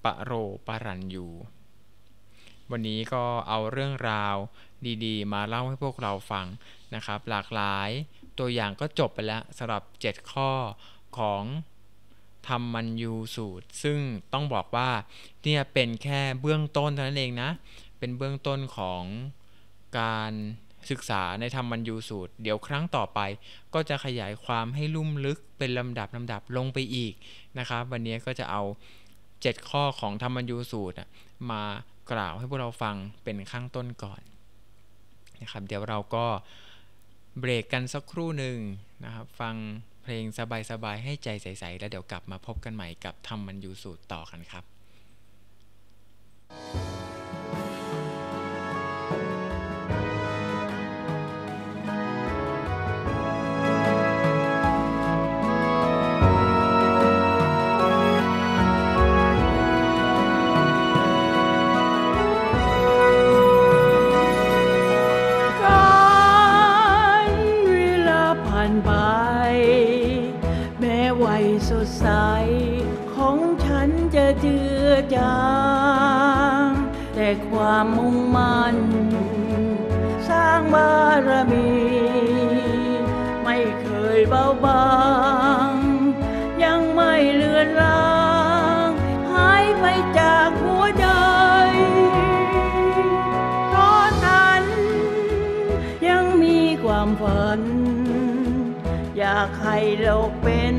ปะโรปรันยูวันนี้ก็เอาเรื่องราวดี ๆ มาเล่าให้พวกเราฟัง นะครับหลากหลายตัวอย่างก็จบไปแล้วสำหรับ 7 ข้อของทำมันยูสูตร ซึ่งต้องบอกว่าเนี่ยเป็นแค่เบื้องต้นเท่านั้นเองนะ เป็นเบื้องต้นของการศึกษาในธรรมัญยูสูตร เดี๋ยวครั้งต่อไปก็จะขยายความให้ลุ่มลึกเป็นลำดับลำดับลงไปอีกนะครับ วันนี้ก็จะเอา 7 ข้อของธรรมัญยูสูตรมากล่าวให้พวกเราฟังเป็นข้างต้นก่อนนะครับเดี๋ยวเราก็เบรกกันสักครู่หนึ่งนะครับฟังเพลงสบายๆ ให้ใจใส ๆ แล้วเดี๋ยวกลับมาพบกันใหม่กับทำมันอยู่สูตรต่อกันครับ thank you ความมุ่งมั่นสร้างบารมี ไม่เคยเบาบาง ยังไม่เลือนลางหายไปจากหัวใจเพราะนั้น ยังมีความฝัน อยากให้โลกเป็น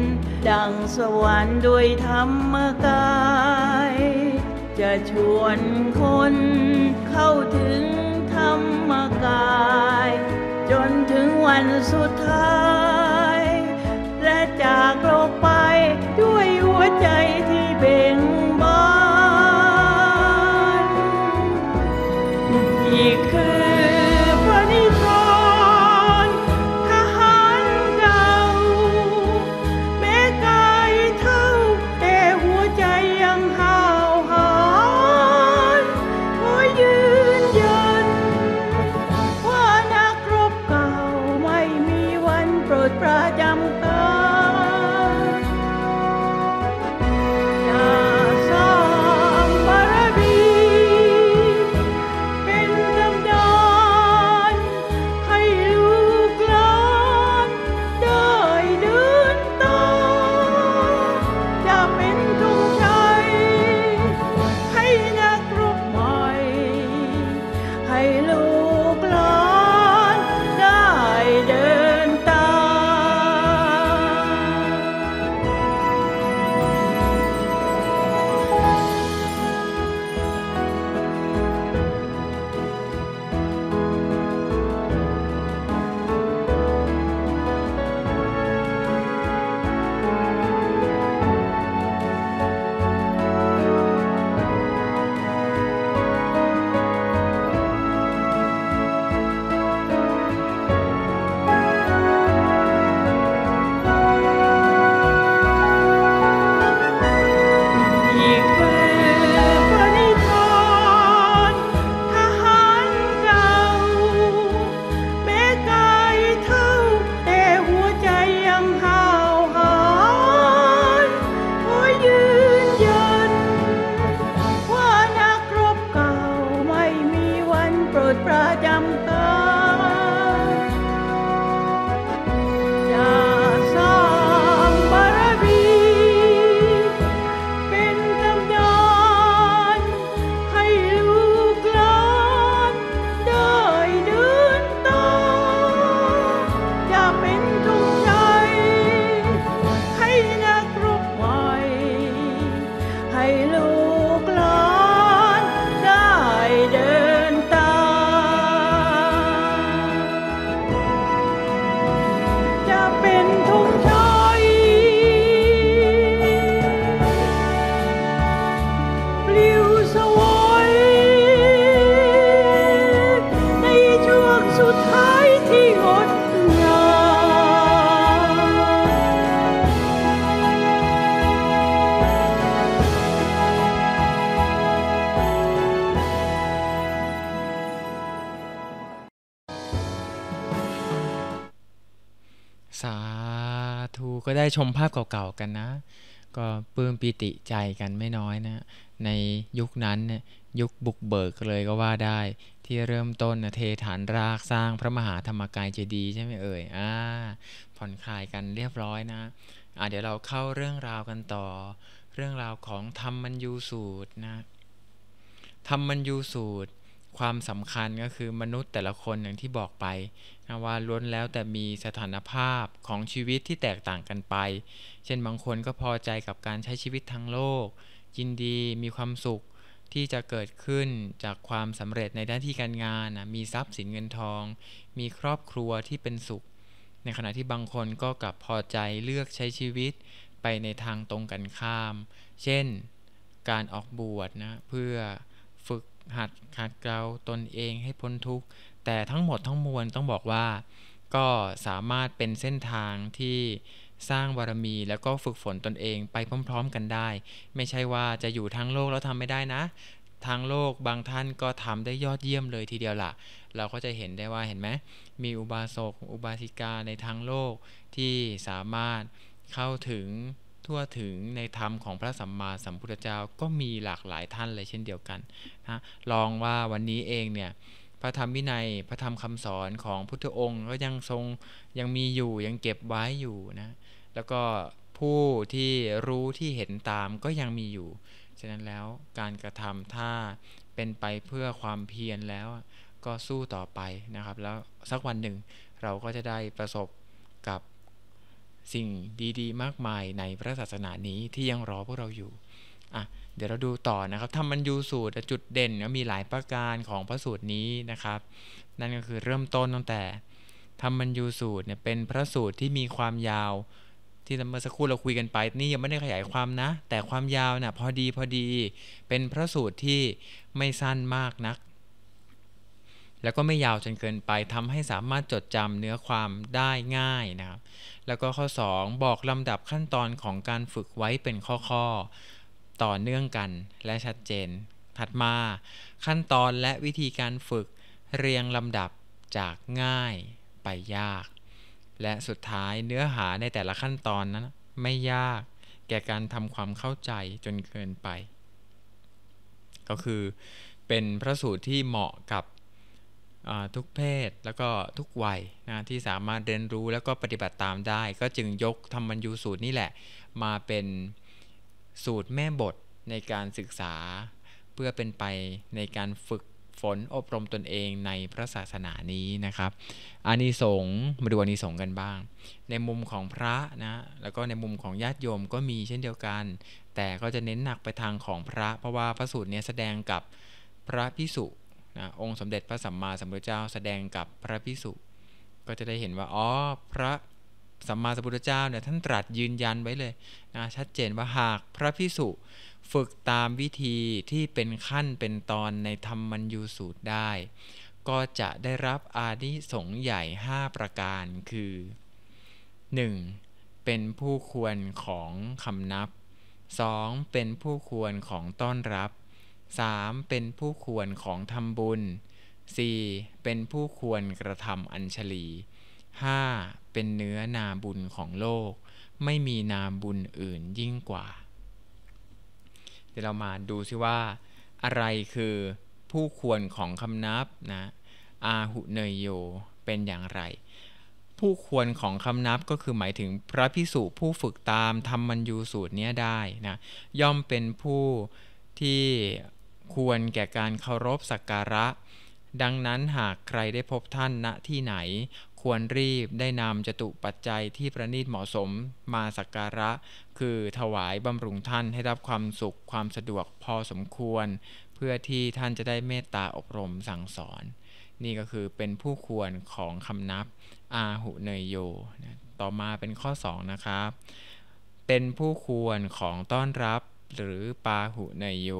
ดังสวรรค์ด้วยธรรมกายจะชวนคนเข้าถึงธรรมกาย จนถึงวันสุดท้าย และจากโลกไปชมภาพเก่าๆกันนะ ก็ปลื้มปีติใจกันไม่น้อยนะ ในยุคนั้นเนี่ยยุคบุกเบิกเลยก็ว่าได้ที่เริ่มต้นนะเทฐานรากสร้าง พระมหาธรรมกายเจดีย์ใช่ไหมเอ่ยอ่าผ่อนคลายกันเรียบร้อยนะอ่าเดี๋ยวเราเข้าเรื่องราวกันต่อ เรื่องราวของธรรมมัญยูสูตรนะ ธรรมมัญยูสูตร ความสำคัญก็คือมนุษย์แต่ละคนอย่างที่บอกไปว่าล้วนแล้วแต่มีสถานภาพของชีวิตที่แตกต่างกันไป เช่นบางคนก็พอใจกับการใช้ชีวิตทางโลก ยินดีมีความสุขที่จะเกิดขึ้นจากความสำเร็จในด้านที่การงานมีทรัพย์สินเงินทอง มีครอบครัวที่เป็นสุข ในขณะที่บางคนก็กลับพอใจเลือกใช้ชีวิตไปในทางตรงกันข้าม เช่นการออกบวชนะเพื่อฝึกหัดขัดเกลาตนเองให้พ้นทุกข์แต่ทั้งหมดทั้งมวลต้องบอกว่า ก็สามารถเป็นเส้นทางที่สร้างบารมีแล้วก็ฝึกฝนตนเอง ไปพร้อมๆกันได้ ไม่ใช่ว่าจะอยู่ทั้งโลกแล้วทำไม่ได้นะทางโลกบางท่านก็ทำได้ยอดเยี่ยมเลยทีเดียวล่ะเราก็จะเห็นได้ว่าเห็นไหมมีอุบาสกอุบาสิกาในทางโลกที่สามารถเข้าถึงทั่วถึงในธรรมของพระสัมมาสัมพุทธเจ้าก็มีหลากหลายท่านเลยเช่นเดียวกันนะลองว่าวันนี้เองเนี่ยพระธรรมวินัยพระธรรมคำสอนของพุทธองค์ ก็ยังทรงยังมีอยู่ยังเก็บไว้อยู่นะ แล้วก็ผู้ที่รู้ที่เห็นตามก็ยังมีอยู่ฉะนั้นแล้วการกระทำถ้าเป็นไปเพื่อความเพียรแล้วก็สู้ต่อไปนะครับแล้วสักวันหนึ่งเราก็จะได้ประสบกับสิ่งดี ๆ มากมายในพระศาสนานี้ที่ยังรอพวกเราอยู่ อ่ะเดี๋ยวเราดูต่อนะครับทำมันยูสูตรจุดเด่นก็มีหลายประการของพระสูตรนี้นะครับ นั่นก็คือเริ่มต้นตั้งแต่ทำมันยูสูตรเนี่ยเป็นพระสูตรที่มีความยาว ที่เมื่อสักครู่เราคุยกันไปนี่ยังไม่ได้ขยายความนะ แต่ความยาวน่ะพอดีพอดีเป็นพระสูตรที่ไม่สั้นมากนัก แล้วก็ไม่ยาวจนเกินไปทำให้สามารถจดจำเนื้อความได้ง่ายนะครับแล้วก็ข้อ 2 บอกลำดับขั้นตอนของการฝึกไว้เป็นข้อๆต่อเนื่องกันและชัดเจน ถัดมาขั้นตอนและวิธีการฝึกเรียงลำดับจากง่ายไปยาก และสุดท้ายเนื้อหาในแต่ละขั้นตอนนั้นไม่ยากแก่การทำความเข้าใจจนเกินไป ก็คือเป็นพระสูตรที่เหมาะกับทุกเพศแล้วก็ทุกวัยนะที่สามารถเรียนรู้แล้วก็ปฏิบัติตามได้ ก็จึงยกธรรมบัญยูสูตรนี่แหละมาเป็นสูตรแม่บทในการศึกษาเพื่อเป็นไปในการฝึกฝนอบรมตนเองในพระศาสนานี้นะครับ อานิสงส์มาดูอานิสงส์กันบ้าง ในมุมของพระ นะ แล้วก็ ในมุมของ ญาติโยมก็มีเช่นเดียวกัน แต่ก็จะเน้นหนักไปทางของพระ เพราะว่าพระสูตรนี้แสดงกับพระพิสุนะองค์สมเด็จพระสัมมาสัมพุทธเจ้าแสดงกับพระพิสุก็จะได้เห็นว่าอ๋อพระสัมมาสัมพุทธเจ้าเนี่ยท่านตรัสยืนยันไว้เลยนะชัดเจนว่าหากพระพิสุฝึกตามวิธีที่เป็นขั้นเป็นตอนในธรรมมัญยูสูตรได้ ก็จะได้รับอานิสงส์ใหญ่ 5 ประการคือ 1. เป็นผู้ควรของคำนับ 2. เป็นผู้ควรของต้อนรับ 3. เป็นผู้ควรของทำบุญ 4. เป็นผู้ควรกระทำอัญชลี 5. เป็นเนื้อนาบุญของโลก ไม่มีนามบุญอื่นยิ่งกว่า เดี๋ยวเรามาดูซิว่า อะไรคือผู้ควรของคำนับนะอาหุเนยโยเป็นอย่างไร ผู้ควรของคำนับก็คือหมายถึงพระพิสุผู้ฝึกตามทำมัญยูสูตรนี้ได้นะย่อมเป็นผู้ที่ควรแก่การเคารพสักการะ ดังนั้นหากใครได้พบท่านณที่ไหนควรรีบได้นำจตุปัจจัยที่ประณีตเหมาะสมมาสักการะ คือถวายบำรุงท่านให้รับความสุขความสะดวกพอสมควร เพื่อที่ท่านจะได้เมตตาอบรมสั่งสอน นี่ก็คือเป็นผู้ควรของคำนับอาหุเนยโย ต่อมาเป็นข้อ2นะครับ เป็นผู้ควรของต้อนรับหรือปาหุเนยโย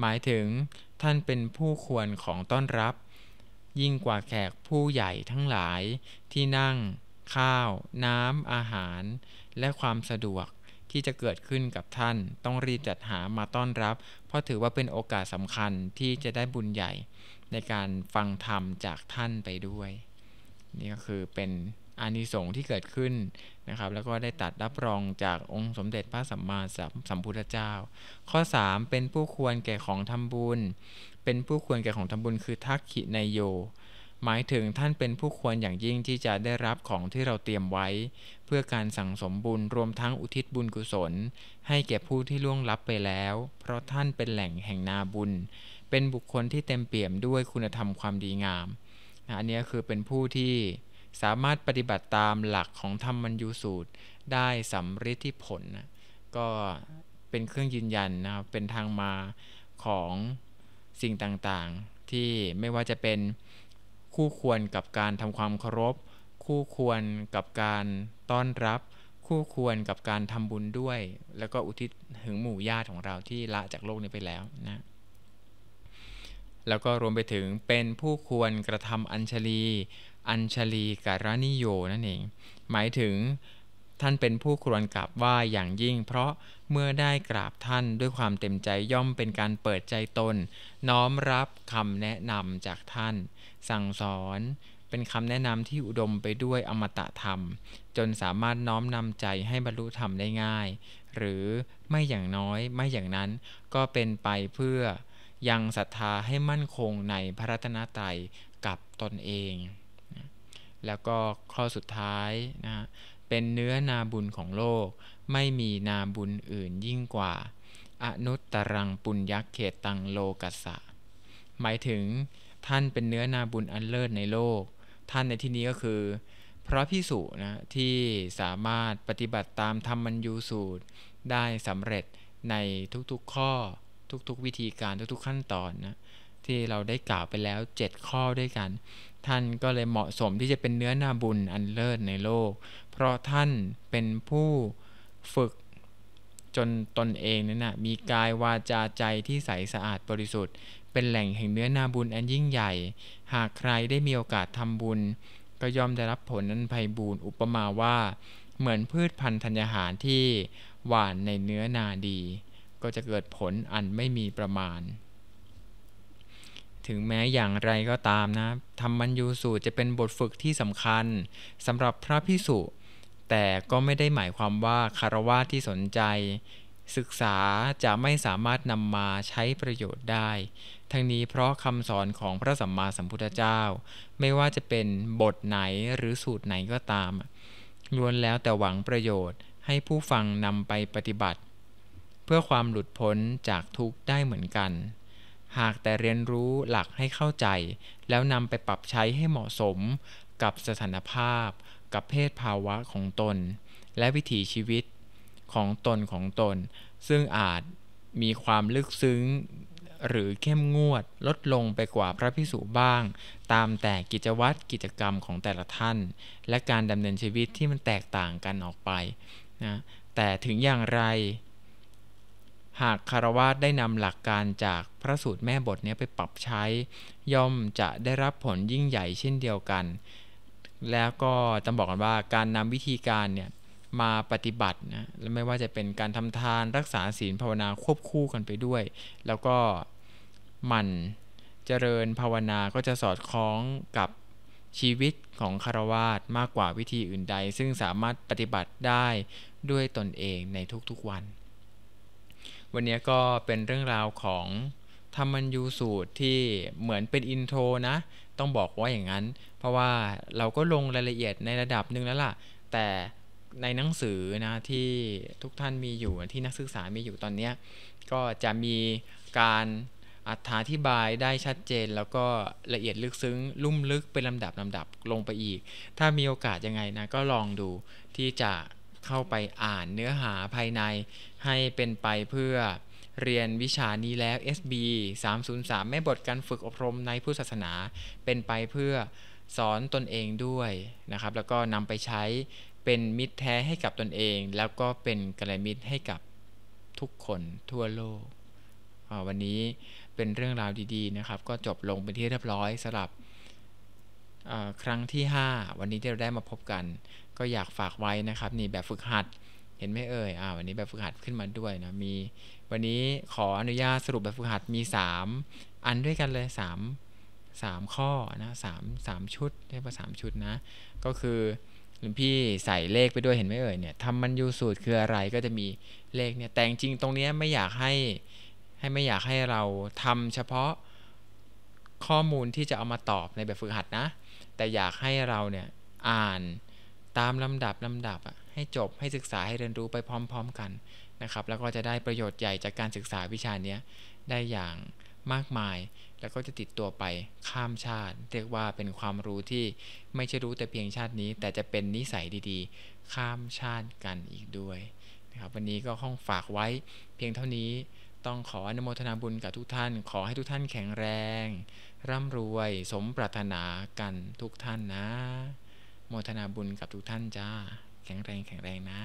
หมายถึงท่านเป็นผู้ควรของต้อนรับยิ่งกว่าแขกผู้ใหญ่ทั้งหลายที่นั่งข้าว น้ำอาหาร และความสะดวกที่จะเกิดขึ้นกับท่าน ต้องรีบจัดหามาต้อนรับ เพราะถือว่าเป็นโอกาสสำคัญที่จะได้บุญใหญ่ในการฟังธรรมจากท่านไปด้วย นี่ก็คือเป็นอานิสงส์ที่เกิดขึ้นนะครับ แล้วก็ได้ตัดรับรองจากองค์สมเด็จพระสัมมาสัมพุทธเจ้า ข้อ 3 เป็นผู้ควรแก่ของทำบุญเป็นผู้ควรแก่ของทาบุญคือทักขินายโย หมายถึงท่านเป็นผู้ควรอย่างยิ่งที่จะได้รับของที่เราเตรียมไว้ เพื่อการสั่งสมบุญรวมทั้งอุทิศบุญกุศล ให้แก่ผู้ที่ล่วงลับไปแล้ว เพราะท่านเป็นแหล่งแห่งนาบุญ เป็นบุคคลที่เต็มเปี่ยมด้วยคุณธรรมความดีงามอันนี้คือเป็นผู้ที่สามารถปฏิบัติตามหลักของธรรมัญญูสูตรได้สำเร็จที่ผล ก็เป็นเครื่องยืนยันนะครับเป็นทางมาของสิ่งต่าง ๆ ที่ไม่ว่าจะเป็นคู่ควรกับการทำความเคารพคู่ควรกับการต้อนรับ คู่ควรกับการทำบุญด้วย แล้วก็อุทิศถึงหมู่ญาติของเราที่ ละ จากโลกนี้ไปแล้วนะแล้วก็รวมไปถึงเป็นผู้ควรกระทำอัญชลี อัญชลีการณิโยนั่นเองหมายถึงท่านเป็นผู้ควรกราบไหว้อย่างยิ่งเพราะเมื่อได้กราบท่านด้วยความเต็มใจย่อมเป็นการเปิดใจตนน้อมรับคำแนะนำจากท่าน สั่งสอนเป็นคำแนะนำที่อุดมไปด้วยอมตะธรรม จนสามารถน้อมนำใจให้บรรลุธรรมได้ง่าย หรือไม่อย่างน้อยไม่อย่างนั้นก็เป็นไปเพื่อยังศรัทธาให้มั่นคงในพระรัตนตรัยกับตนเอง แล้วก็ข้อสุดท้ายนะเป็นเนื้อนาบุญของโลกไม่มีนาบุญอื่นยิ่งกว่าอนุตตรังปุญญเขตตังโลกัสะหมายถึงท่านเป็นเนื้อนาบุญอันเลิศในโลก ท่านในที่นี้ก็คือพระพิสุนะที่สามารถปฏิบัติตามธรรมัญยูสูตรได้สำเร็จในทุกๆข้อทุกๆ วิธีการทุกๆ ขั้นตอนนะที่เราได้กล่าวไปแล้ว 7 ข้อด้วยกัน ท่านก็เลยเหมาะสมที่จะเป็นเนื้อนาบุญอันเลิศในโลก เพราะท่านเป็นผู้ฝึกจนตนเองนั้นนะมีกายวาจาใจที่ใสสะอาดบริสุทธิ์ เป็นแหล่งแห่งเนื้อนาบุญอันยิ่งใหญ่ หากใครได้มีโอกาสทำบุญ ก็ย่อมได้รับผลนั้นไพบูรอุปมาว่าเหมือนพืชพันธุ์ธัญญาหารที่หวานในเนื้อนาดี ก็จะเกิดผลอันไม่มีประมาณถึงแม้อย่างไรก็ตามนะ ธรรมัญยูสูตรจะเป็นบทฝึกที่สำคัญสำหรับพระพิสุ แต่ก็ไม่ได้หมายความว่าคารวะที่สนใจ ศึกษาจะไม่สามารถนำมาใช้ประโยชน์ได้ ทั้งนี้เพราะคำสอนของพระสัมมาสัมพุทธเจ้า ไม่ว่าจะเป็นบทไหนหรือสูตรไหนก็ตามล้วนแล้วแต่หวังประโยชน์ให้ผู้ฟังนำไปปฏิบัติ เพื่อความหลุดพ้นจากทุกข์ได้เหมือนกันหากแต่เรียนรู้หลักให้เข้าใจ แล้วนำไปปรับใช้ให้เหมาะสมกับสถานภาพ กับเพศภาวะของตน และวิถีชีวิตของตนของตน ซึ่งอาจมีความลึกซึ้งหรือเข้มงวด ลดลงไปกว่าพระพิสูบ้าง ตามแต่กิจวัตร กิจกรรมของแต่ละท่าน และการดำเนินชีวิตที่มันแตกต่างกันออกไปนะแต่ถึงอย่างไรหากคารวะได้นำหลักการจากพระสูตรแม่บทนี้ไปปรับใช้ย่อมจะได้รับผลยิ่งใหญ่เช่นเดียวกัน แล้วก็ต้องบอกกันว่าการนำวิธีการเนี่ยมาปฏิบัตินะ และไม่ว่าจะเป็นการทำทานรักษาศีลภาวนาควบคู่กันไปด้วย แล้วก็มันนเจริญภาวนาก็จะสอดคล้องกับชีวิตของคารวาสมากกว่าวิธีอื่นใด ซึ่งสามารถปฏิบัติได้ด้วยตนเองในทุกๆวันวันนี้ก็เป็นเรื่องราวของธรรมัญยูสูตรที่เหมือนเป็นอินโทรนะ ต้องบอกว่าอย่างนั้น เพราะว่าเราก็ลงรายละเอียดในระดับหนึ่งแล้วล่ะ แต่ในหนังสือนะที่ทุกท่านมีอยู่ ที่นักศึกษามีอยู่ตอนนี้ ก็จะมีการอธิบายได้ชัดเจน แล้วก็ละเอียดลึกซึ้ง ลุ่มลึกเป็นลำดับลาดับลงไปอีก ถ้ามีโอกาสยังไงนะก็ลองดูที่จะเข้าไปอ่านเนื้อหาภายในให้เป็นไปเพื่อเรียนวิชานี้แล้ว SB 303แม่บทการฝึกอบรมในพุทธศาสนา เป็นไปเพื่อสอนตนเองด้วยนะครับ แล้วก็นำไปใช้เป็นมิตรแท้ให้กับตนเอง แล้วก็เป็นกระมิตรให้กับทุกคนทั่วโลกวันนี้เป็นเรื่องราวดีๆนะครับ ก็จบลงเป็นที่เรียบร้อยสำหรับ ครั้งที่ 5 วันนี้ที่เราได้มาพบกัน ก็อยากฝากไว้นะครับ นี่แบบฝึกหัดเห็นไหมเอ่ย อ่าวันนี้แบบฝึกหัดขึ้นมาด้วยนะ มีวันนี้ขออนุญาตสรุปแบบฝึกหัดมี 3 อันด้วยกันเลย 3 3 ข้อนะสสามามชุดใช่ปะสามชุดนะก็คือหลวงพี่ใส่เลขไปด้วยเห็นไหมเอ่ยเนี่ยทำมันยูสูตรคืออะไรก็จะมีเลขเนี่ยแต่จริงตรงนี้ไม่อยากให้ให้ไม่อยากให้เราทำเฉพาะข้อมูลที่จะเอามาตอบในแบบฝึกหัดนะแต่อยากให้เราเนี่ยอ่านตามลำดับลำดับอ่ะให้จบให้ศึกษาให้เรียนรู้ไปพร้อมๆกันนะครับแล้วก็จะได้ประโยชน์ใหญ่จากการศึกษาวิชานี้ได้อย่างมากมาย แล้วก็จะติดตัวไปข้ามชาติ เรียกว่าเป็นความรู้ที่ไม่ใช่รู้แต่เพียงชาตินี้ แต่จะเป็นนิสัยดีๆ ข้ามชาติกันอีกด้วยนะครับวันนี้ก็ห้องฝากไว้ เพียงเท่านี้ต้องขออนุโมทนาบุญกับทุกท่าน ขอให้ทุกท่านแข็งแรง ร่ำรวยสมปรารถนากันทุกท่านนะโมทนาบุญกับทุกท่านจ้า แข็งแรง แข็งแรงนะ